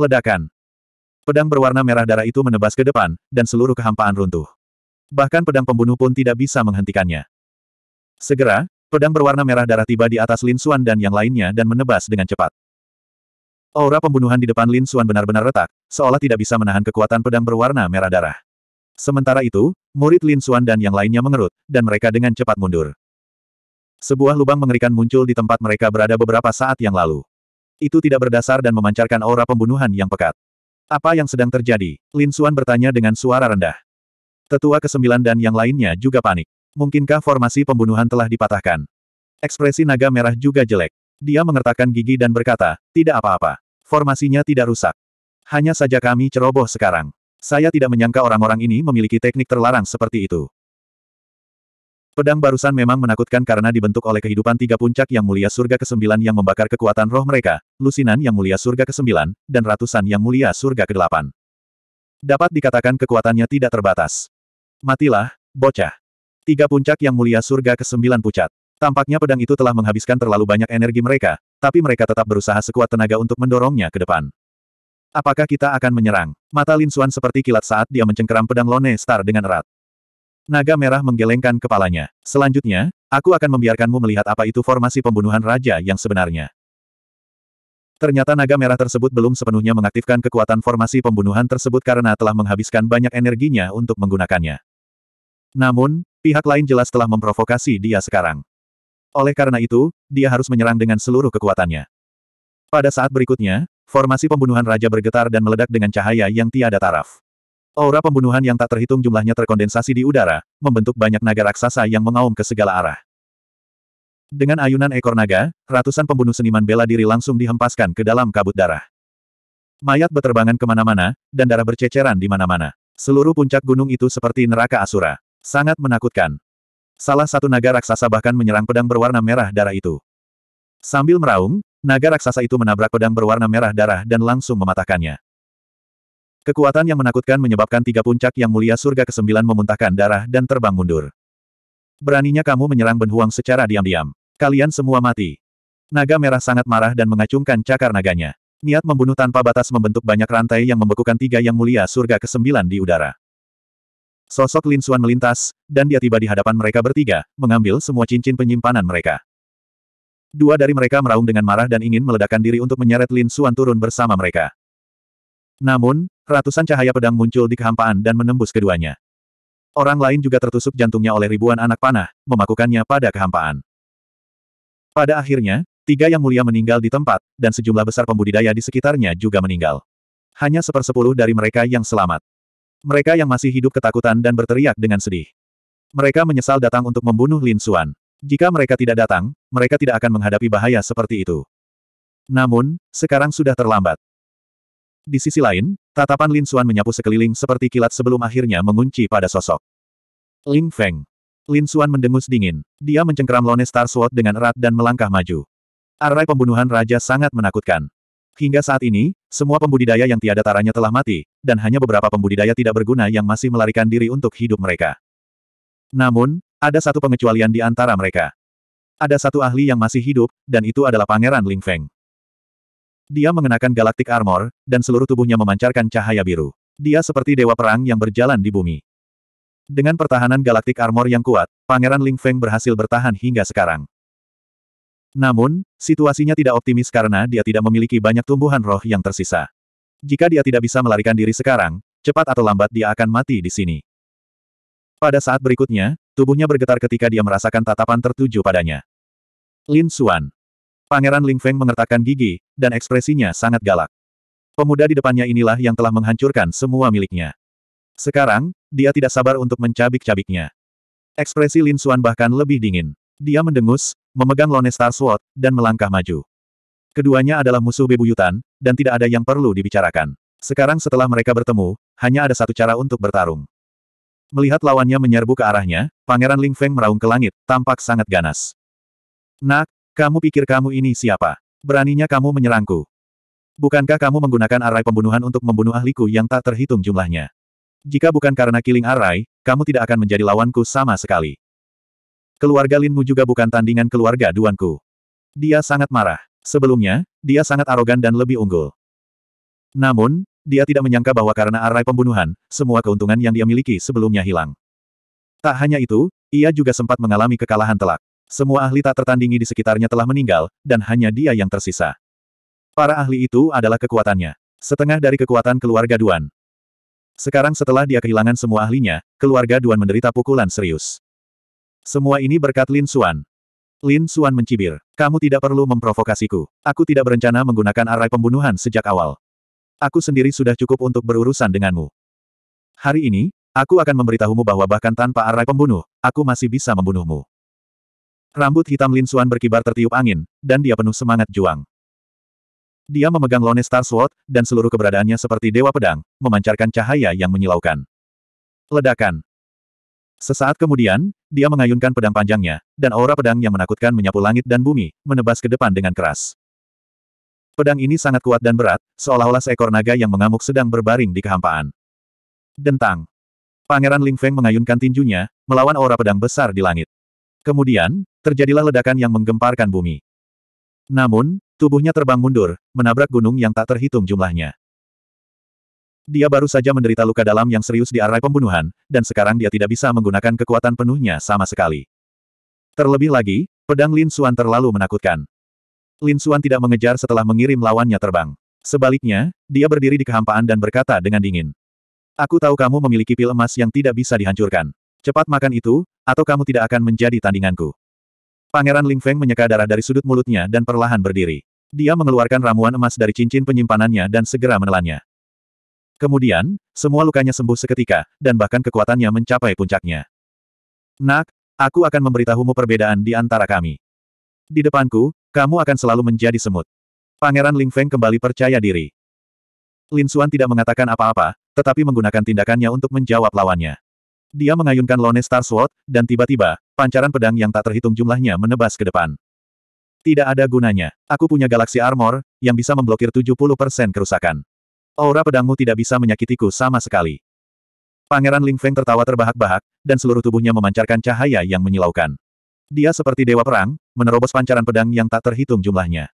Ledakan. Pedang berwarna merah darah itu menebas ke depan, dan seluruh kehampaan runtuh. Bahkan pedang pembunuh pun tidak bisa menghentikannya. Segera, pedang berwarna merah darah tiba di atas Lin Xuan dan yang lainnya dan menebas dengan cepat. Aura pembunuhan di depan Lin Xuan benar-benar retak, seolah tidak bisa menahan kekuatan pedang berwarna merah darah. Sementara itu, murid Lin Xuan dan yang lainnya mengerut, dan mereka dengan cepat mundur. Sebuah lubang mengerikan muncul di tempat mereka berada beberapa saat yang lalu. Itu tidak berdasar dan memancarkan aura pembunuhan yang pekat. Apa yang sedang terjadi? Lin Xuan bertanya dengan suara rendah. Tetua kesembilan dan yang lainnya juga panik. Mungkinkah formasi pembunuhan telah dipatahkan? Ekspresi naga merah juga jelek. Dia mengertakkan gigi dan berkata, tidak apa-apa. Formasinya tidak rusak. Hanya saja kami ceroboh sekarang. Saya tidak menyangka orang-orang ini memiliki teknik terlarang seperti itu. Pedang barusan memang menakutkan karena dibentuk oleh kehidupan tiga puncak yang mulia surga ke-9 yang membakar kekuatan roh mereka, lusinan yang mulia surga ke-9, dan ratusan yang mulia surga ke-8. Dapat dikatakan kekuatannya tidak terbatas. Matilah, bocah. Tiga puncak yang mulia surga ke-9 pucat. Tampaknya pedang itu telah menghabiskan terlalu banyak energi mereka, tapi mereka tetap berusaha sekuat tenaga untuk mendorongnya ke depan. Apakah kita akan menyerang? Mata Lin Xuan seperti kilat saat dia mencengkeram pedang Lone Star dengan erat. Naga merah menggelengkan kepalanya. Selanjutnya, aku akan membiarkanmu melihat apa itu formasi pembunuhan raja yang sebenarnya. Ternyata naga merah tersebut belum sepenuhnya mengaktifkan kekuatan formasi pembunuhan tersebut karena telah menghabiskan banyak energinya untuk menggunakannya. Namun, pihak lain jelas telah memprovokasi dia sekarang. Oleh karena itu, dia harus menyerang dengan seluruh kekuatannya. Pada saat berikutnya, formasi pembunuhan raja bergetar dan meledak dengan cahaya yang tiada taraf. Aura pembunuhan yang tak terhitung jumlahnya terkondensasi di udara, membentuk banyak naga raksasa yang mengaum ke segala arah. Dengan ayunan ekor naga, ratusan pembunuh seniman bela diri langsung dihempaskan ke dalam kabut darah. Mayat beterbangan kemana-mana, dan darah berceceran di mana-mana. Seluruh puncak gunung itu seperti neraka asura. Sangat menakutkan. Salah satu naga raksasa bahkan menyerang pedang berwarna merah darah itu. Sambil meraung, naga raksasa itu menabrak pedang berwarna merah darah dan langsung mematahkannya. Kekuatan yang menakutkan menyebabkan tiga puncak yang mulia surga kesembilan memuntahkan darah dan terbang mundur. Beraninya kamu menyerang Ben Huang secara diam-diam. Kalian semua mati. Naga merah sangat marah dan mengacungkan cakar naganya. Niat membunuh tanpa batas membentuk banyak rantai yang membekukan tiga yang mulia surga kesembilan di udara. Sosok Lin Xuan melintas, dan dia tiba di hadapan mereka bertiga, mengambil semua cincin penyimpanan mereka. Dua dari mereka meraung dengan marah dan ingin meledakkan diri untuk menyeret Lin Xuan turun bersama mereka. Namun, ratusan cahaya pedang muncul di kehampaan dan menembus keduanya. Orang lain juga tertusuk jantungnya oleh ribuan anak panah, memakukannya pada kehampaan. Pada akhirnya, tiga yang mulia meninggal di tempat, dan sejumlah besar pembudidaya di sekitarnya juga meninggal. Hanya sepersepuluh dari mereka yang selamat. Mereka yang masih hidup ketakutan dan berteriak dengan sedih. Mereka menyesal datang untuk membunuh Lin Xuan. Jika mereka tidak datang, mereka tidak akan menghadapi bahaya seperti itu. Namun, sekarang sudah terlambat. Di sisi lain, tatapan Lin Xuan menyapu sekeliling seperti kilat sebelum akhirnya mengunci pada sosok. Ling Feng. Lin Xuan mendengus dingin. Dia mencengkeram Lone Star Sword dengan erat dan melangkah maju. Arai pembunuhan raja sangat menakutkan. Hingga saat ini, semua pembudidaya yang tiada taranya telah mati, dan hanya beberapa pembudidaya tidak berguna yang masih melarikan diri untuk hidup mereka. Namun, ada satu pengecualian di antara mereka. Ada satu ahli yang masih hidup, dan itu adalah Pangeran Ling Feng. Dia mengenakan galaktik armor, dan seluruh tubuhnya memancarkan cahaya biru. Dia seperti dewa perang yang berjalan di bumi. Dengan pertahanan galaktik armor yang kuat, Pangeran Ling Feng berhasil bertahan hingga sekarang. Namun, situasinya tidak optimis karena dia tidak memiliki banyak tumbuhan roh yang tersisa. Jika dia tidak bisa melarikan diri sekarang, cepat atau lambat dia akan mati di sini. Pada saat berikutnya, tubuhnya bergetar ketika dia merasakan tatapan tertuju padanya. Lin Xuan. Pangeran Ling Feng mengertakkan gigi, dan ekspresinya sangat galak. Pemuda di depannya inilah yang telah menghancurkan semua miliknya. Sekarang, dia tidak sabar untuk mencabik-cabiknya. Ekspresi Lin Xuan bahkan lebih dingin. Dia mendengus, memegang Lone Star Sword, dan melangkah maju. Keduanya adalah musuh bebuyutan, dan tidak ada yang perlu dibicarakan. Sekarang setelah mereka bertemu, hanya ada satu cara untuk bertarung. Melihat lawannya menyerbu ke arahnya, Pangeran Ling Feng meraung ke langit, tampak sangat ganas. Nak, kamu pikir kamu ini siapa? Beraninya kamu menyerangku. Bukankah kamu menggunakan arai pembunuhan untuk membunuh ahliku yang tak terhitung jumlahnya? Jika bukan karena killing arai, kamu tidak akan menjadi lawanku sama sekali. Keluarga Linmu juga bukan tandingan keluarga Duanku. Dia sangat marah. Sebelumnya, dia sangat arogan dan lebih unggul. Namun, dia tidak menyangka bahwa karena arai pembunuhan, semua keuntungan yang dia miliki sebelumnya hilang. Tak hanya itu, ia juga sempat mengalami kekalahan telak. Semua ahli tak tertandingi di sekitarnya telah meninggal, dan hanya dia yang tersisa. Para ahli itu adalah kekuatannya. Setengah dari kekuatan keluarga Duan. Sekarang setelah dia kehilangan semua ahlinya, keluarga Duan menderita pukulan serius. Semua ini berkat Lin Suan. Lin Suan mencibir. Kamu tidak perlu memprovokasiku. Aku tidak berencana menggunakan arai pembunuhan sejak awal. Aku sendiri sudah cukup untuk berurusan denganmu. Hari ini, aku akan memberitahumu bahwa bahkan tanpa arai pembunuh, aku masih bisa membunuhmu. Rambut hitam Lin Xuan berkibar tertiup angin, dan dia penuh semangat juang. Dia memegang Lone Star Sword, dan seluruh keberadaannya seperti dewa pedang, memancarkan cahaya yang menyilaukan. Ledakan. Sesaat kemudian, dia mengayunkan pedang panjangnya, dan aura pedang yang menakutkan menyapu langit dan bumi, menebas ke depan dengan keras. Pedang ini sangat kuat dan berat, seolah-olah seekor naga yang mengamuk sedang berbaring di kehampaan. Dentang. Pangeran Ling Feng mengayunkan tinjunya, melawan aura pedang besar di langit. Kemudian, terjadilah ledakan yang menggemparkan bumi. Namun, tubuhnya terbang mundur, menabrak gunung yang tak terhitung jumlahnya. Dia baru saja menderita luka dalam yang serius di arah pembunuhan, dan sekarang dia tidak bisa menggunakan kekuatan penuhnya sama sekali. Terlebih lagi, pedang Lin Xuan terlalu menakutkan. Lin Xuan tidak mengejar setelah mengirim lawannya terbang. Sebaliknya, dia berdiri di kehampaan dan berkata dengan dingin. Aku tahu kamu memiliki pil emas yang tidak bisa dihancurkan. Cepat makan itu, atau kamu tidak akan menjadi tandinganku. Pangeran Ling Feng menyeka darah dari sudut mulutnya dan perlahan berdiri. Dia mengeluarkan ramuan emas dari cincin penyimpanannya dan segera menelannya. Kemudian, semua lukanya sembuh seketika, dan bahkan kekuatannya mencapai puncaknya. Nak, aku akan memberitahumu perbedaan di antara kami. Di depanku, kamu akan selalu menjadi semut. Pangeran Ling Feng kembali percaya diri. Lin Xuan tidak mengatakan apa-apa, tetapi menggunakan tindakannya untuk menjawab lawannya. Dia mengayunkan Lone Star Sword, dan tiba-tiba, pancaran pedang yang tak terhitung jumlahnya menebas ke depan. Tidak ada gunanya. Aku punya galaksi armor, yang bisa memblokir 70% kerusakan. Aura pedangmu tidak bisa menyakitiku sama sekali. Pangeran Ling Feng tertawa terbahak-bahak, dan seluruh tubuhnya memancarkan cahaya yang menyilaukan. Dia seperti dewa perang, menerobos pancaran pedang yang tak terhitung jumlahnya.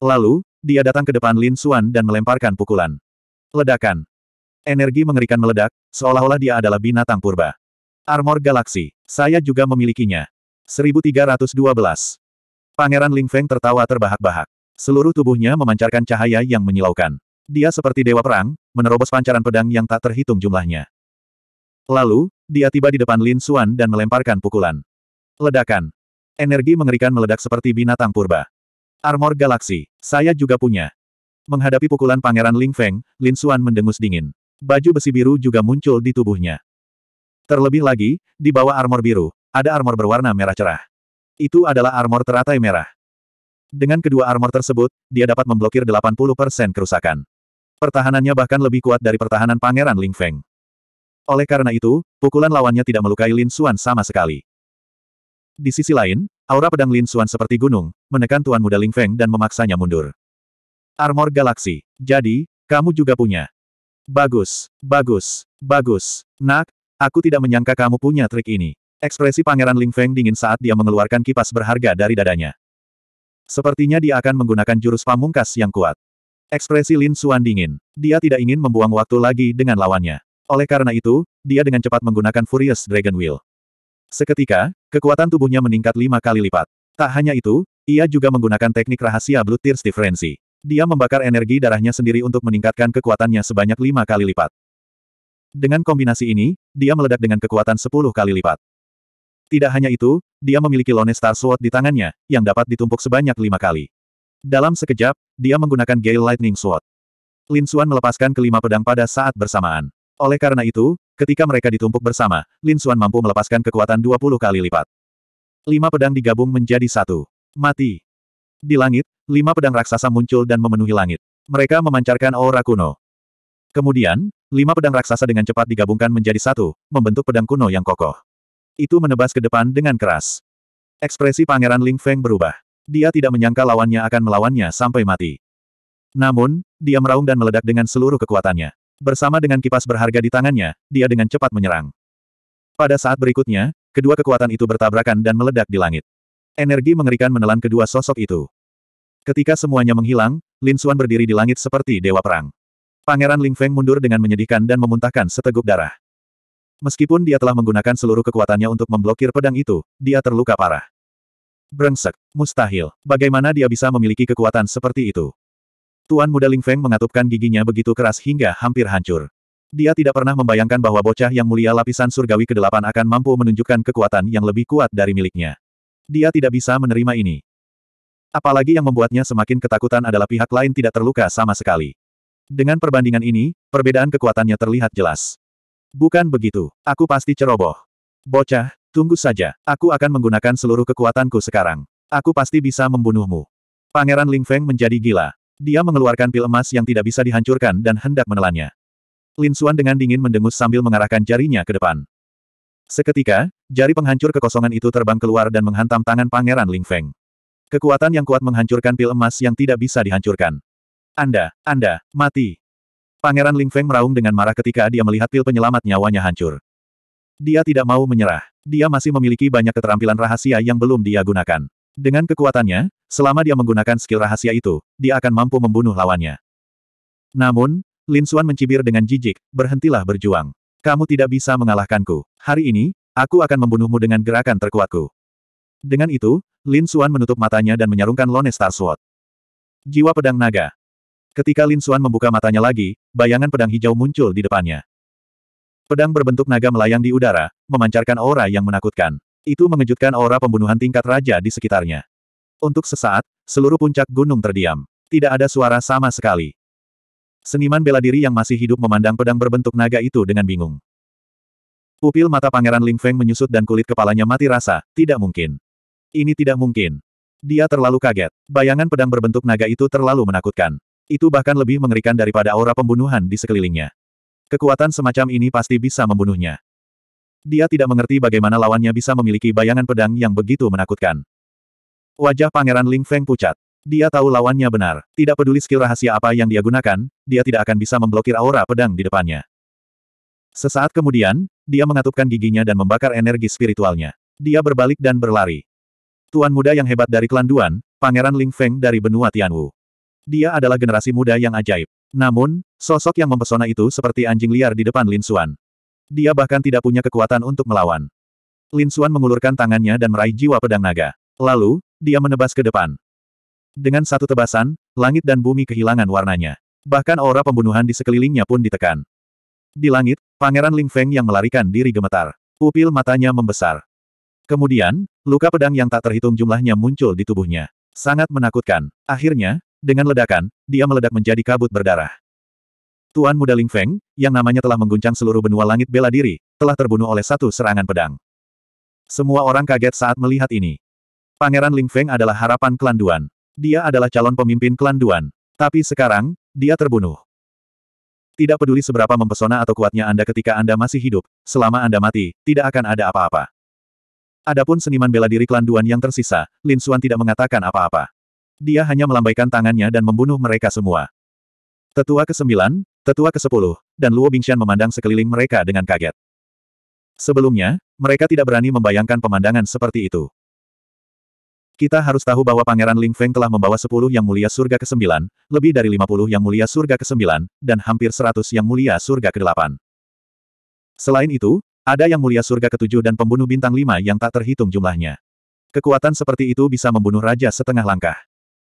Lalu, dia datang ke depan Lin Xuan dan melemparkan pukulan. Ledakan. Energi mengerikan meledak, seolah-olah dia adalah binatang purba. Armor Galaksi. Saya juga memilikinya. 1312. Pangeran Ling Feng tertawa terbahak-bahak. Seluruh tubuhnya memancarkan cahaya yang menyilaukan. Dia seperti dewa perang, menerobos pancaran pedang yang tak terhitung jumlahnya. Lalu, dia tiba di depan Lin Xuan dan melemparkan pukulan. Ledakan. Energi mengerikan meledak seperti binatang purba. Armor Galaksi. Saya juga punya. Menghadapi pukulan Pangeran Ling Feng, Lin Xuan mendengus dingin. Baju besi biru juga muncul di tubuhnya. Terlebih lagi, di bawah armor biru, ada armor berwarna merah cerah. Itu adalah armor teratai merah. Dengan kedua armor tersebut, dia dapat memblokir 80% kerusakan. Pertahanannya bahkan lebih kuat dari pertahanan Pangeran Ling Feng. Oleh karena itu, pukulan lawannya tidak melukai Lin Xuan sama sekali. Di sisi lain, aura pedang Lin Xuan seperti gunung, menekan Tuan Muda Ling Feng dan memaksanya mundur. Armor Galaksi. Jadi, kamu juga punya. Bagus, bagus, bagus. Nak, Aku tidak menyangka kamu punya trik ini. Ekspresi Pangeran Ling Feng dingin saat dia mengeluarkan kipas berharga dari dadanya. Sepertinya dia akan menggunakan jurus pamungkas yang kuat. Ekspresi Lin Suan dingin. Dia tidak ingin membuang waktu lagi dengan lawannya. Oleh karena itu, dia dengan cepat menggunakan Furious Dragon Wheel. Seketika, kekuatan tubuhnya meningkat lima kali lipat. Tak hanya itu, ia juga menggunakan teknik rahasia Blue Tears Dia membakar energi darahnya sendiri untuk meningkatkan kekuatannya sebanyak lima kali lipat. Dengan kombinasi ini, dia meledak dengan kekuatan 10 kali lipat. Tidak hanya itu, dia memiliki Lone Star Sword di tangannya, yang dapat ditumpuk sebanyak lima kali. Dalam sekejap, dia menggunakan Gale Lightning Sword. Lin Xuan melepaskan kelima pedang pada saat bersamaan. Oleh karena itu, ketika mereka ditumpuk bersama, Lin Xuan mampu melepaskan kekuatan 20 kali lipat. Lima pedang digabung menjadi satu. Mati. Di langit, lima pedang raksasa muncul dan memenuhi langit. Mereka memancarkan aura kuno. Kemudian, lima pedang raksasa dengan cepat digabungkan menjadi satu, membentuk pedang kuno yang kokoh. Itu menebas ke depan dengan keras. Ekspresi Pangeran Ling Feng berubah. Dia tidak menyangka lawannya akan melawannya sampai mati. Namun, dia meraung dan meledak dengan seluruh kekuatannya. Bersama dengan kipas berharga di tangannya, dia dengan cepat menyerang. Pada saat berikutnya, kedua kekuatan itu bertabrakan dan meledak di langit. Energi mengerikan menelan kedua sosok itu. Ketika semuanya menghilang, Lin Xuan berdiri di langit seperti dewa perang. Pangeran Ling Feng mundur dengan menyedihkan dan memuntahkan seteguk darah. Meskipun dia telah menggunakan seluruh kekuatannya untuk memblokir pedang itu, dia terluka parah. Brengsek, mustahil. Bagaimana dia bisa memiliki kekuatan seperti itu? Tuan muda Ling Feng mengatupkan giginya begitu keras hingga hampir hancur. Dia tidak pernah membayangkan bahwa bocah yang mulia lapisan surgawi kedelapan akan mampu menunjukkan kekuatan yang lebih kuat dari miliknya. Dia tidak bisa menerima ini. Apalagi yang membuatnya semakin ketakutan adalah pihak lain tidak terluka sama sekali. Dengan perbandingan ini, perbedaan kekuatannya terlihat jelas. Bukan begitu, aku pasti ceroboh. Bocah, tunggu saja, aku akan menggunakan seluruh kekuatanku sekarang. Aku pasti bisa membunuhmu. Pangeran Ling Feng menjadi gila. Dia mengeluarkan pil emas yang tidak bisa dihancurkan dan hendak menelannya. Lin Xuan dengan dingin mendengus sambil mengarahkan jarinya ke depan. Seketika, jari penghancur kekosongan itu terbang keluar dan menghantam tangan Pangeran Ling Feng. Kekuatan yang kuat menghancurkan pil emas yang tidak bisa dihancurkan. Anda, Anda, mati. Pangeran Ling Feng meraung dengan marah ketika dia melihat pil penyelamat nyawanya hancur. Dia tidak mau menyerah. Dia masih memiliki banyak keterampilan rahasia yang belum dia gunakan. Dengan kekuatannya, selama dia menggunakan skill rahasia itu, dia akan mampu membunuh lawannya. Namun, Lin Suan mencibir dengan jijik, berhentilah berjuang. Kamu tidak bisa mengalahkanku. Hari ini, aku akan membunuhmu dengan gerakan terkuatku. Dengan itu, Lin Suan menutup matanya dan menyarungkan Lone Star Sword. Jiwa pedang naga. Ketika Lin Xuan membuka matanya lagi, bayangan pedang hijau muncul di depannya. Pedang berbentuk naga melayang di udara, memancarkan aura yang menakutkan. Itu mengejutkan aura pembunuhan tingkat raja di sekitarnya. Untuk sesaat, seluruh puncak gunung terdiam. Tidak ada suara sama sekali. Seniman bela diri yang masih hidup memandang pedang berbentuk naga itu dengan bingung. Pupil mata Pangeran Ling Feng menyusut dan kulit kepalanya mati rasa, tidak mungkin. Ini tidak mungkin. Dia terlalu kaget. Bayangan pedang berbentuk naga itu terlalu menakutkan. Itu bahkan lebih mengerikan daripada aura pembunuhan di sekelilingnya. Kekuatan semacam ini pasti bisa membunuhnya. Dia tidak mengerti bagaimana lawannya bisa memiliki bayangan pedang yang begitu menakutkan. Wajah Pangeran Ling Feng pucat. Dia tahu lawannya benar. Tidak peduli skill rahasia apa yang dia gunakan, dia tidak akan bisa memblokir aura pedang di depannya. Sesaat kemudian, dia mengatupkan giginya dan membakar energi spiritualnya. Dia berbalik dan berlari. Tuan muda yang hebat dari klan Duan, Pangeran Ling Feng dari benua Tianwu. Dia adalah generasi muda yang ajaib. Namun, sosok yang mempesona itu seperti anjing liar di depan Lin Xuan. Dia bahkan tidak punya kekuatan untuk melawan. Lin Xuan mengulurkan tangannya dan meraih jiwa pedang naga. Lalu, dia menebas ke depan. Dengan satu tebasan, langit dan bumi kehilangan warnanya. Bahkan aura pembunuhan di sekelilingnya pun ditekan. Di langit, Pangeran Ling Feng yang melarikan diri gemetar. Pupil matanya membesar. Kemudian, luka pedang yang tak terhitung jumlahnya muncul di tubuhnya. Sangat menakutkan. Akhirnya, dengan ledakan, dia meledak menjadi kabut berdarah. Tuan muda Ling Feng, yang namanya telah mengguncang seluruh benua langit bela diri, telah terbunuh oleh satu serangan pedang. Semua orang kaget saat melihat ini. Pangeran Ling Feng adalah harapan klan Duan. Dia adalah calon pemimpin klan Duan. Tapi sekarang, dia terbunuh. Tidak peduli seberapa mempesona atau kuatnya Anda ketika Anda masih hidup, selama Anda mati, tidak akan ada apa-apa. Adapun seniman bela diri klan Duan yang tersisa, Lin Xuan tidak mengatakan apa-apa. Dia hanya melambaikan tangannya dan membunuh mereka semua. Tetua ke-9, Tetua ke-10, dan Luo Bingxian memandang sekeliling mereka dengan kaget. Sebelumnya, mereka tidak berani membayangkan pemandangan seperti itu. Kita harus tahu bahwa Pangeran Ling Feng telah membawa 10 yang mulia surga ke-9, lebih dari 50 yang mulia surga ke-9, dan hampir 100 yang mulia surga ke-8. Selain itu, ada yang mulia surga ke-7 dan pembunuh bintang 5 yang tak terhitung jumlahnya. Kekuatan seperti itu bisa membunuh raja setengah langkah.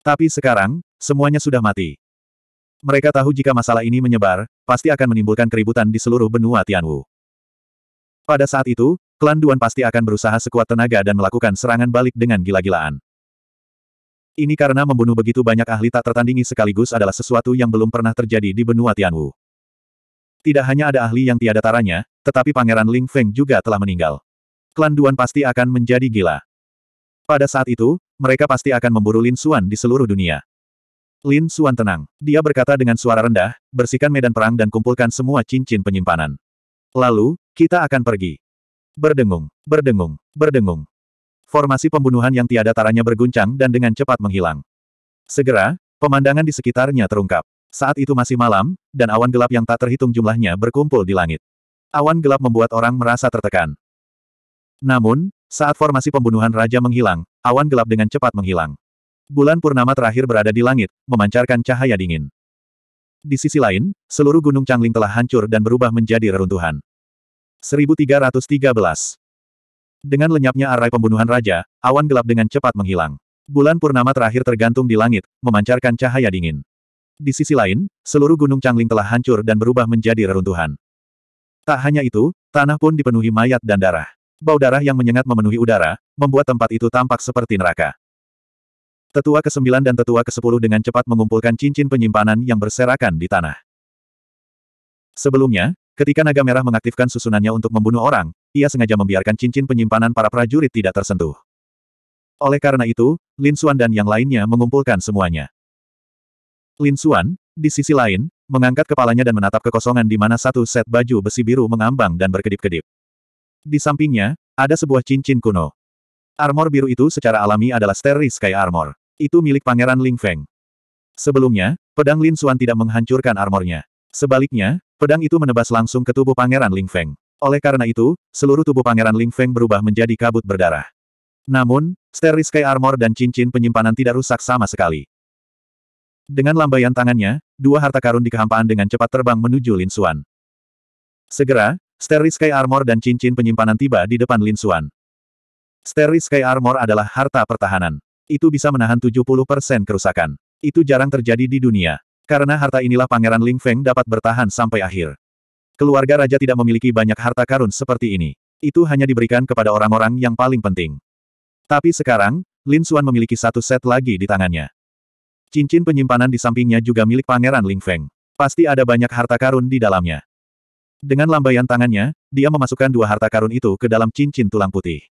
Tapi sekarang, semuanya sudah mati. Mereka tahu jika masalah ini menyebar, pasti akan menimbulkan keributan di seluruh benua Tianwu. Pada saat itu, klan Duan pasti akan berusaha sekuat tenaga dan melakukan serangan balik dengan gila-gilaan. Ini karena membunuh begitu banyak ahli tak tertandingi sekaligus adalah sesuatu yang belum pernah terjadi di benua Tianwu. Tidak hanya ada ahli yang tiada taranya, tetapi Pangeran Ling Feng juga telah meninggal. Klan Duan pasti akan menjadi gila. Pada saat itu, mereka pasti akan memburu Lin Xuan di seluruh dunia. Lin Xuan tenang. Dia berkata dengan suara rendah, bersihkan medan perang dan kumpulkan semua cincin penyimpanan. Lalu, kita akan pergi. Berdengung, berdengung, berdengung. Formasi pembunuhan yang tiada taranya berguncang dan dengan cepat menghilang. Segera, pemandangan di sekitarnya terungkap. Saat itu masih malam, dan awan gelap yang tak terhitung jumlahnya berkumpul di langit. Awan gelap membuat orang merasa tertekan. Namun, saat formasi pembunuhan raja menghilang, awan gelap dengan cepat menghilang. Bulan purnama terakhir berada di langit, memancarkan cahaya dingin. Di sisi lain, seluruh gunung Changling telah hancur dan berubah menjadi reruntuhan. 1313 Dengan lenyapnya arai pembunuhan raja, awan gelap dengan cepat menghilang. Bulan purnama terakhir tergantung di langit, memancarkan cahaya dingin. Di sisi lain, seluruh gunung Changling telah hancur dan berubah menjadi reruntuhan. Tak hanya itu, tanah pun dipenuhi mayat dan darah. Bau darah yang menyengat memenuhi udara, membuat tempat itu tampak seperti neraka. Tetua ke-9 dan tetua ke-10 dengan cepat mengumpulkan cincin penyimpanan yang berserakan di tanah. Sebelumnya, ketika naga merah mengaktifkan susunannya untuk membunuh orang, ia sengaja membiarkan cincin penyimpanan para prajurit tidak tersentuh. Oleh karena itu, Lin Xuan dan yang lainnya mengumpulkan semuanya. Lin Xuan, di sisi lain, mengangkat kepalanya dan menatap kekosongan di mana satu set baju besi biru mengambang dan berkedip-kedip. Di sampingnya, ada sebuah cincin kuno. Armor biru itu secara alami adalah Starry Sky Armor. Itu milik Pangeran Ling Feng. Sebelumnya, pedang Lin Xuan tidak menghancurkan armornya. Sebaliknya, pedang itu menebas langsung ke tubuh Pangeran Ling Feng. Oleh karena itu, seluruh tubuh Pangeran Ling Feng berubah menjadi kabut berdarah. Namun, Starry Sky Armor dan cincin penyimpanan tidak rusak sama sekali. Dengan lambaian tangannya, dua harta karun di kehampaan dengan cepat terbang menuju Lin Xuan. Segera, Starry Sky Armor dan cincin penyimpanan tiba di depan Lin Xuan. Starry Sky Armor adalah harta pertahanan. Itu bisa menahan 70% kerusakan. Itu jarang terjadi di dunia. Karena harta inilah Pangeran Ling Feng dapat bertahan sampai akhir. Keluarga raja tidak memiliki banyak harta karun seperti ini. Itu hanya diberikan kepada orang-orang yang paling penting. Tapi sekarang, Lin Xuan memiliki satu set lagi di tangannya. Cincin penyimpanan di sampingnya juga milik Pangeran Ling Feng. Pasti ada banyak harta karun di dalamnya. Dengan lambaian tangannya, dia memasukkan dua harta karun itu ke dalam cincin tulang putih.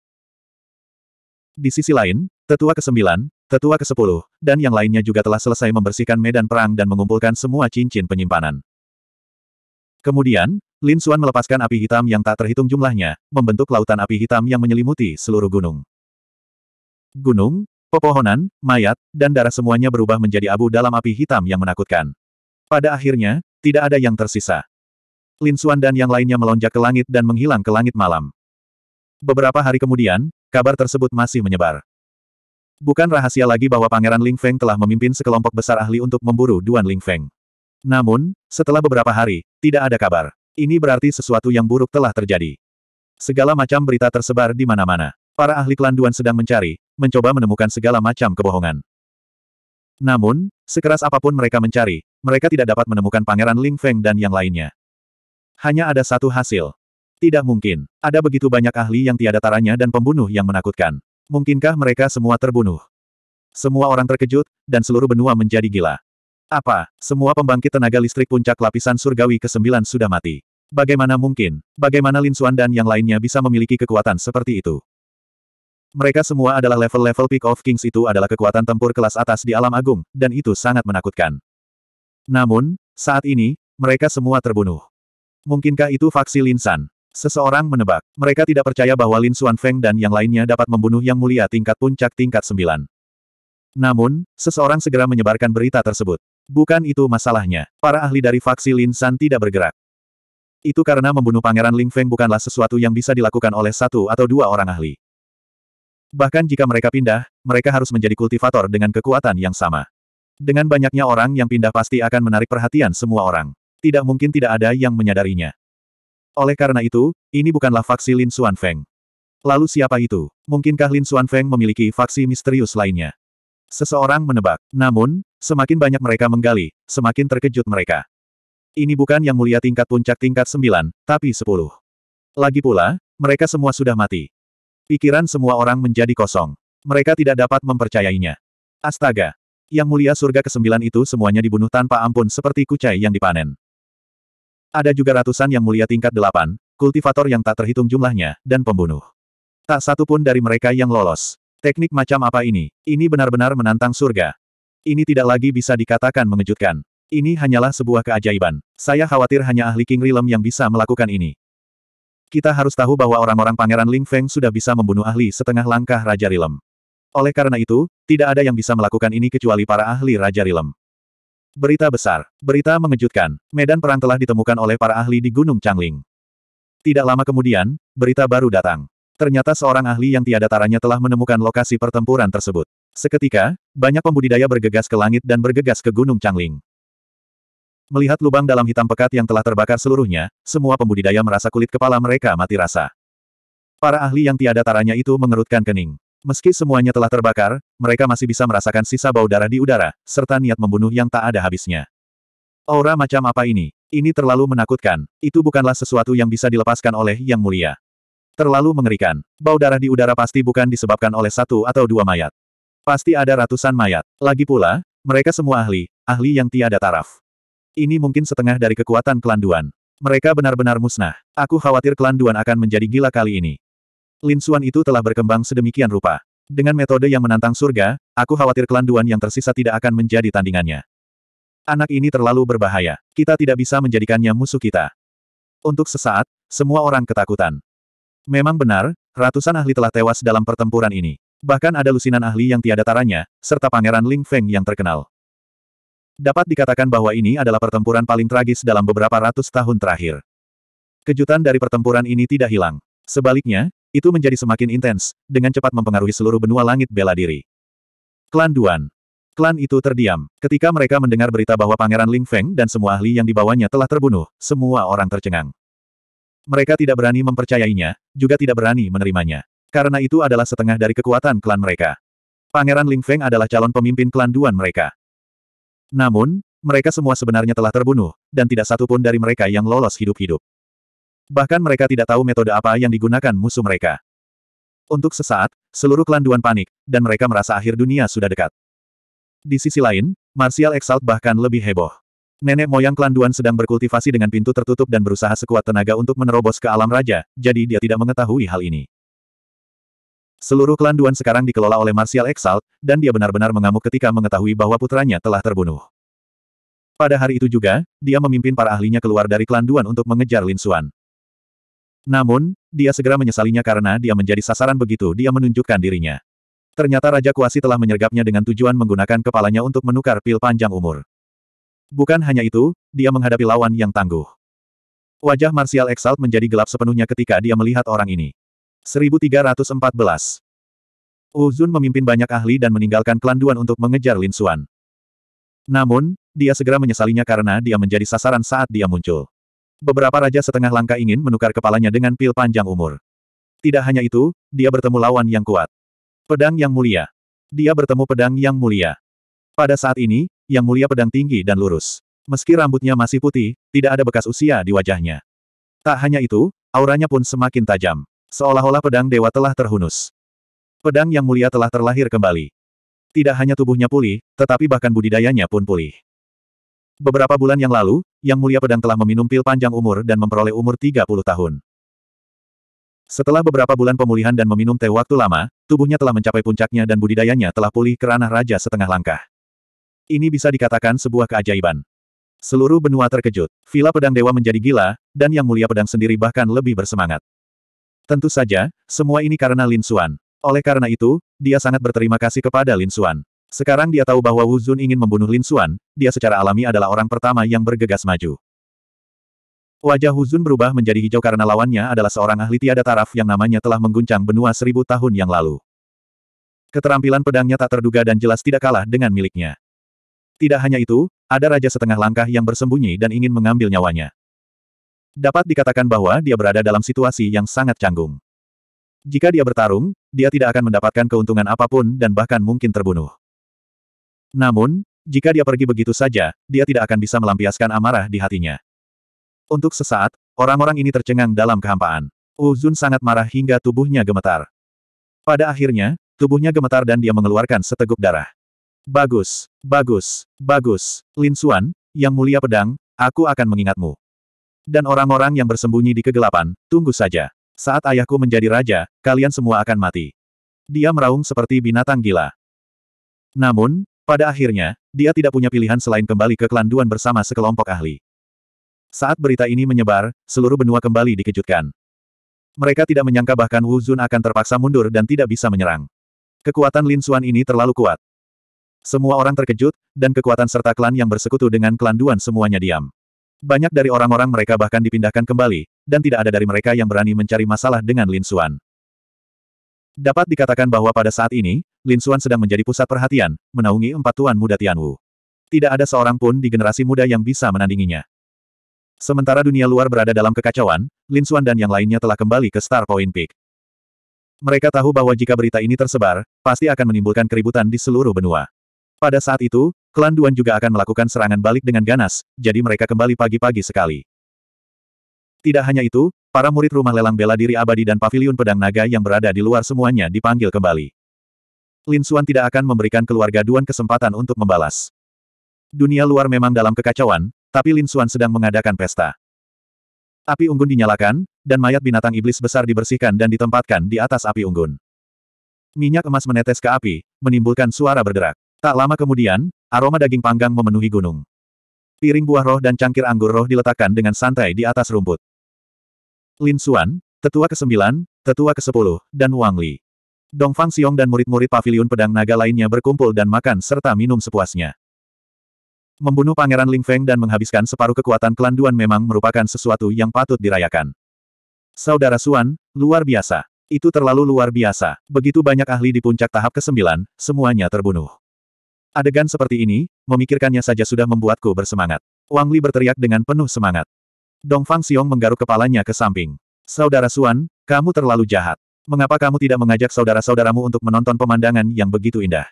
Di sisi lain, tetua ke-9, tetua ke-10, dan yang lainnya juga telah selesai membersihkan medan perang dan mengumpulkan semua cincin penyimpanan. Kemudian, Lin Xuan melepaskan api hitam yang tak terhitung jumlahnya, membentuk lautan api hitam yang menyelimuti seluruh gunung. Gunung, pepohonan, mayat, dan darah semuanya berubah menjadi abu dalam api hitam yang menakutkan. Pada akhirnya, tidak ada yang tersisa. Lin Suan dan yang lainnya melonjak ke langit dan menghilang ke langit malam. Beberapa hari kemudian, kabar tersebut masih menyebar. Bukan rahasia lagi bahwa Pangeran Ling Feng telah memimpin sekelompok besar ahli untuk memburu Duan Ling Feng. Namun, setelah beberapa hari, tidak ada kabar. Ini berarti sesuatu yang buruk telah terjadi. Segala macam berita tersebar di mana-mana. Para ahli klan Duan sedang mencari, mencoba menemukan segala macam kebohongan. Namun, sekeras apapun mereka mencari, mereka tidak dapat menemukan Pangeran Ling Feng dan yang lainnya. Hanya ada satu hasil. Tidak mungkin. Ada begitu banyak ahli yang tiada taranya dan pembunuh yang menakutkan. Mungkinkah mereka semua terbunuh? Semua orang terkejut, dan seluruh benua menjadi gila. Apa? Semua pembangkit tenaga listrik puncak lapisan surgawi ke-9 sudah mati. Bagaimana mungkin? Bagaimana Lin Xuan dan yang lainnya bisa memiliki kekuatan seperti itu? Mereka semua adalah level-level Peak of Kings itu adalah kekuatan tempur kelas atas di alam agung, dan itu sangat menakutkan. Namun, saat ini, mereka semua terbunuh. Mungkinkah itu faksi Lin San? Seseorang menebak. Mereka tidak percaya bahwa Lin Feng dan yang lainnya dapat membunuh Yang Mulia tingkat puncak tingkat sembilan. Namun, seseorang segera menyebarkan berita tersebut. Bukan itu masalahnya. Para ahli dari faksi Lin San tidak bergerak. Itu karena membunuh Pangeran Ling Feng bukanlah sesuatu yang bisa dilakukan oleh satu atau dua orang ahli. Bahkan jika mereka pindah, mereka harus menjadi kultivator dengan kekuatan yang sama. Dengan banyaknya orang yang pindah pasti akan menarik perhatian semua orang tidak mungkin tidak ada yang menyadarinya. Oleh karena itu, ini bukanlah faksi Lin Feng. Lalu siapa itu? Mungkinkah Lin Feng memiliki faksi misterius lainnya? Seseorang menebak. Namun, semakin banyak mereka menggali, semakin terkejut mereka. Ini bukan yang mulia tingkat puncak tingkat 9, tapi 10. Lagi pula, mereka semua sudah mati. Pikiran semua orang menjadi kosong. Mereka tidak dapat mempercayainya. Astaga, yang mulia surga ke-9 itu semuanya dibunuh tanpa ampun seperti kucai yang dipanen. Ada juga ratusan yang mulia tingkat delapan, kultivator yang tak terhitung jumlahnya, dan pembunuh. Tak satu pun dari mereka yang lolos. Teknik macam apa ini? Ini benar-benar menantang surga. Ini tidak lagi bisa dikatakan mengejutkan. Ini hanyalah sebuah keajaiban. Saya khawatir hanya ahli King Realm yang bisa melakukan ini. Kita harus tahu bahwa orang-orang Pangeran Ling Feng sudah bisa membunuh ahli setengah langkah Raja Realm. Oleh karena itu, tidak ada yang bisa melakukan ini kecuali para ahli Raja Realm. Berita besar. Berita mengejutkan. Medan perang telah ditemukan oleh para ahli di Gunung Changling. Tidak lama kemudian, berita baru datang. Ternyata seorang ahli yang tiada taranya telah menemukan lokasi pertempuran tersebut. Seketika, banyak pembudidaya bergegas ke langit dan bergegas ke Gunung Changling. Melihat lubang dalam hitam pekat yang telah terbakar seluruhnya, semua pembudidaya merasa kulit kepala mereka mati rasa. Para ahli yang tiada taranya itu mengerutkan kening. Meski semuanya telah terbakar, mereka masih bisa merasakan sisa bau darah di udara, serta niat membunuh yang tak ada habisnya. Aura macam apa ini? Ini terlalu menakutkan. Itu bukanlah sesuatu yang bisa dilepaskan oleh Yang Mulia. Terlalu mengerikan. Bau darah di udara pasti bukan disebabkan oleh satu atau dua mayat. Pasti ada ratusan mayat. Lagi pula, mereka semua ahli, ahli yang tiada taraf. Ini mungkin setengah dari kekuatan kelanduan. Mereka benar-benar musnah. Aku khawatir kelanduan akan menjadi gila kali ini. Lin Xuan itu telah berkembang sedemikian rupa. Dengan metode yang menantang surga, aku khawatir klan Duan yang tersisa tidak akan menjadi tandingannya. Anak ini terlalu berbahaya. Kita tidak bisa menjadikannya musuh kita. Untuk sesaat, semua orang ketakutan. Memang benar, ratusan ahli telah tewas dalam pertempuran ini. Bahkan ada lusinan ahli yang tiada taranya, serta pangeran Ling Feng yang terkenal. Dapat dikatakan bahwa ini adalah pertempuran paling tragis dalam beberapa ratus tahun terakhir. Kejutan dari pertempuran ini tidak hilang. Sebaliknya, itu menjadi semakin intens, dengan cepat mempengaruhi seluruh benua langit bela diri. Klan Duan. Klan itu terdiam. Ketika mereka mendengar berita bahwa Pangeran Ling Feng dan semua ahli yang dibawanya telah terbunuh, semua orang tercengang. Mereka tidak berani mempercayainya, juga tidak berani menerimanya. Karena itu adalah setengah dari kekuatan klan mereka. Pangeran Ling Feng adalah calon pemimpin klan Duan mereka. Namun, mereka semua sebenarnya telah terbunuh, dan tidak satu pun dari mereka yang lolos hidup-hidup. Bahkan mereka tidak tahu metode apa yang digunakan musuh mereka. Untuk sesaat, seluruh klan Duan panik, dan mereka merasa akhir dunia sudah dekat. Di sisi lain, Martial Exalt bahkan lebih heboh. Nenek moyang klan Duan sedang berkultivasi dengan pintu tertutup dan berusaha sekuat tenaga untuk menerobos ke alam raja, jadi dia tidak mengetahui hal ini. Seluruh klan Duan sekarang dikelola oleh Martial Exalt, dan dia benar-benar mengamuk ketika mengetahui bahwa putranya telah terbunuh. Pada hari itu juga, dia memimpin para ahlinya keluar dari klan Duan untuk mengejar Lin Xuan. Namun, dia segera menyesalinya karena dia menjadi sasaran begitu dia menunjukkan dirinya. Ternyata Raja Kuasi telah menyergapnya dengan tujuan menggunakan kepalanya untuk menukar pil panjang umur. Bukan hanya itu, dia menghadapi lawan yang tangguh. Wajah Martial Exalt menjadi gelap sepenuhnya ketika dia melihat orang ini. 1314 Uzun memimpin banyak ahli dan meninggalkan kelanduan untuk mengejar Lin Xuan. Namun, dia segera menyesalinya karena dia menjadi sasaran saat dia muncul. Beberapa raja setengah langkah ingin menukar kepalanya dengan pil panjang umur. Tidak hanya itu, dia bertemu lawan yang kuat. Pedang yang mulia. Dia bertemu pedang yang mulia. Pada saat ini, yang mulia pedang tinggi dan lurus. Meski rambutnya masih putih, tidak ada bekas usia di wajahnya. Tak hanya itu, auranya pun semakin tajam. Seolah-olah pedang dewa telah terhunus. Pedang yang mulia telah terlahir kembali. Tidak hanya tubuhnya pulih, tetapi bahkan budidayanya pun pulih. Beberapa bulan yang lalu, Yang Mulia Pedang telah meminum pil panjang umur dan memperoleh umur 30 tahun. Setelah beberapa bulan pemulihan dan meminum teh waktu lama, tubuhnya telah mencapai puncaknya dan budidayanya telah pulih ke ranah raja setengah langkah. Ini bisa dikatakan sebuah keajaiban. Seluruh benua terkejut, Vila Pedang Dewa menjadi gila, dan Yang Mulia Pedang sendiri bahkan lebih bersemangat. Tentu saja, semua ini karena Lin Xuan. Oleh karena itu, dia sangat berterima kasih kepada Lin Xuan. Sekarang dia tahu bahwa Wu Zun ingin membunuh Lin Xuan, dia secara alami adalah orang pertama yang bergegas maju. Wajah Wu Zun berubah menjadi hijau karena lawannya adalah seorang ahli tiada taraf yang namanya telah mengguncang benua seribu tahun yang lalu. Keterampilan pedangnya tak terduga dan jelas tidak kalah dengan miliknya. Tidak hanya itu, ada raja setengah langkah yang bersembunyi dan ingin mengambil nyawanya. Dapat dikatakan bahwa dia berada dalam situasi yang sangat canggung. Jika dia bertarung, dia tidak akan mendapatkan keuntungan apapun dan bahkan mungkin terbunuh. Namun, jika dia pergi begitu saja, dia tidak akan bisa melampiaskan amarah di hatinya. Untuk sesaat, orang-orang ini tercengang dalam kehampaan. Uzun oh, sangat marah hingga tubuhnya gemetar. Pada akhirnya, tubuhnya gemetar dan dia mengeluarkan seteguk darah. Bagus, bagus, bagus, Lin Xuan, yang mulia pedang, aku akan mengingatmu. Dan orang-orang yang bersembunyi di kegelapan, tunggu saja. Saat ayahku menjadi raja, kalian semua akan mati. Dia meraung seperti binatang gila. Namun, pada akhirnya, dia tidak punya pilihan selain kembali ke kelanduan bersama sekelompok ahli. Saat berita ini menyebar, seluruh benua kembali dikejutkan. Mereka tidak menyangka bahkan Wu Zun akan terpaksa mundur dan tidak bisa menyerang. Kekuatan Lin Xuan ini terlalu kuat. Semua orang terkejut, dan kekuatan serta klan yang bersekutu dengan kelanduan semuanya diam. Banyak dari orang-orang mereka bahkan dipindahkan kembali, dan tidak ada dari mereka yang berani mencari masalah dengan Lin Xuan. Dapat dikatakan bahwa pada saat ini, Lin Xuan sedang menjadi pusat perhatian, menaungi empat tuan muda Tianwu. Tidak ada seorang pun di generasi muda yang bisa menandinginya. Sementara dunia luar berada dalam kekacauan, Lin Xuan dan yang lainnya telah kembali ke Star Point Peak. Mereka tahu bahwa jika berita ini tersebar, pasti akan menimbulkan keributan di seluruh benua. Pada saat itu, klan Duan juga akan melakukan serangan balik dengan ganas, jadi mereka kembali pagi-pagi sekali. Tidak hanya itu, para murid rumah lelang bela diri abadi dan pavilion pedang naga yang berada di luar semuanya dipanggil kembali. Lin Xuan tidak akan memberikan keluarga Duan kesempatan untuk membalas. Dunia luar memang dalam kekacauan, tapi Lin Xuan sedang mengadakan pesta. Api unggun dinyalakan, dan mayat binatang iblis besar dibersihkan dan ditempatkan di atas api unggun. Minyak emas menetes ke api, menimbulkan suara berderak. Tak lama kemudian, aroma daging panggang memenuhi gunung. Piring buah roh dan cangkir anggur roh diletakkan dengan santai di atas rumput. Lin Xuan, Tetua ke-9, Tetua ke-10, dan Wang Li. Dong Fang Xiong dan murid-murid Pavilion pedang naga lainnya berkumpul dan makan serta minum sepuasnya. Membunuh Pangeran Ling Feng dan menghabiskan separuh kekuatan klan Duan memang merupakan sesuatu yang patut dirayakan. Saudara Suan, luar biasa. Itu terlalu luar biasa. Begitu banyak ahli di puncak tahap ke-9, semuanya terbunuh. Adegan seperti ini, memikirkannya saja sudah membuatku bersemangat. Wang Li berteriak dengan penuh semangat. Dongfang Xiong menggaruk kepalanya ke samping. Saudara Suan, kamu terlalu jahat. Mengapa kamu tidak mengajak saudara-saudaramu untuk menonton pemandangan yang begitu indah?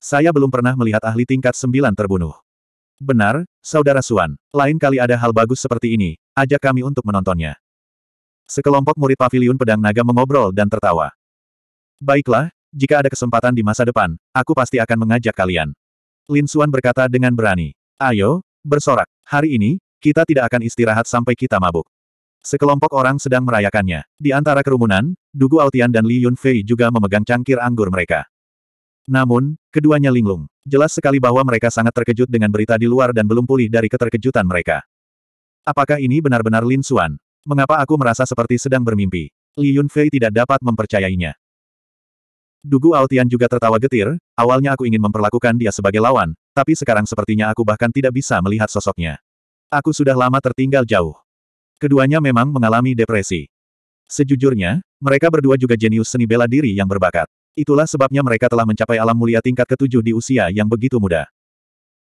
Saya belum pernah melihat ahli tingkat sembilan terbunuh. Benar, Saudara Suan, lain kali ada hal bagus seperti ini, ajak kami untuk menontonnya. Sekelompok murid paviliun pedang naga mengobrol dan tertawa. Baiklah, jika ada kesempatan di masa depan, aku pasti akan mengajak kalian. Lin Suan berkata dengan berani. Ayo, bersorak. Hari ini, kita tidak akan istirahat sampai kita mabuk. Sekelompok orang sedang merayakannya. Di antara kerumunan, Dugu Altian dan Li Yunfei juga memegang cangkir anggur mereka. Namun, keduanya linglung. Jelas sekali bahwa mereka sangat terkejut dengan berita di luar dan belum pulih dari keterkejutan mereka. Apakah ini benar-benar Lin Xuan? Mengapa aku merasa seperti sedang bermimpi? Li Yunfei tidak dapat mempercayainya. Dugu Altian juga tertawa getir, awalnya aku ingin memperlakukan dia sebagai lawan, tapi sekarang sepertinya aku bahkan tidak bisa melihat sosoknya. Aku sudah lama tertinggal jauh. Keduanya memang mengalami depresi. Sejujurnya, mereka berdua juga jenius seni bela diri yang berbakat. Itulah sebabnya mereka telah mencapai alam mulia tingkat ketujuh di usia yang begitu muda.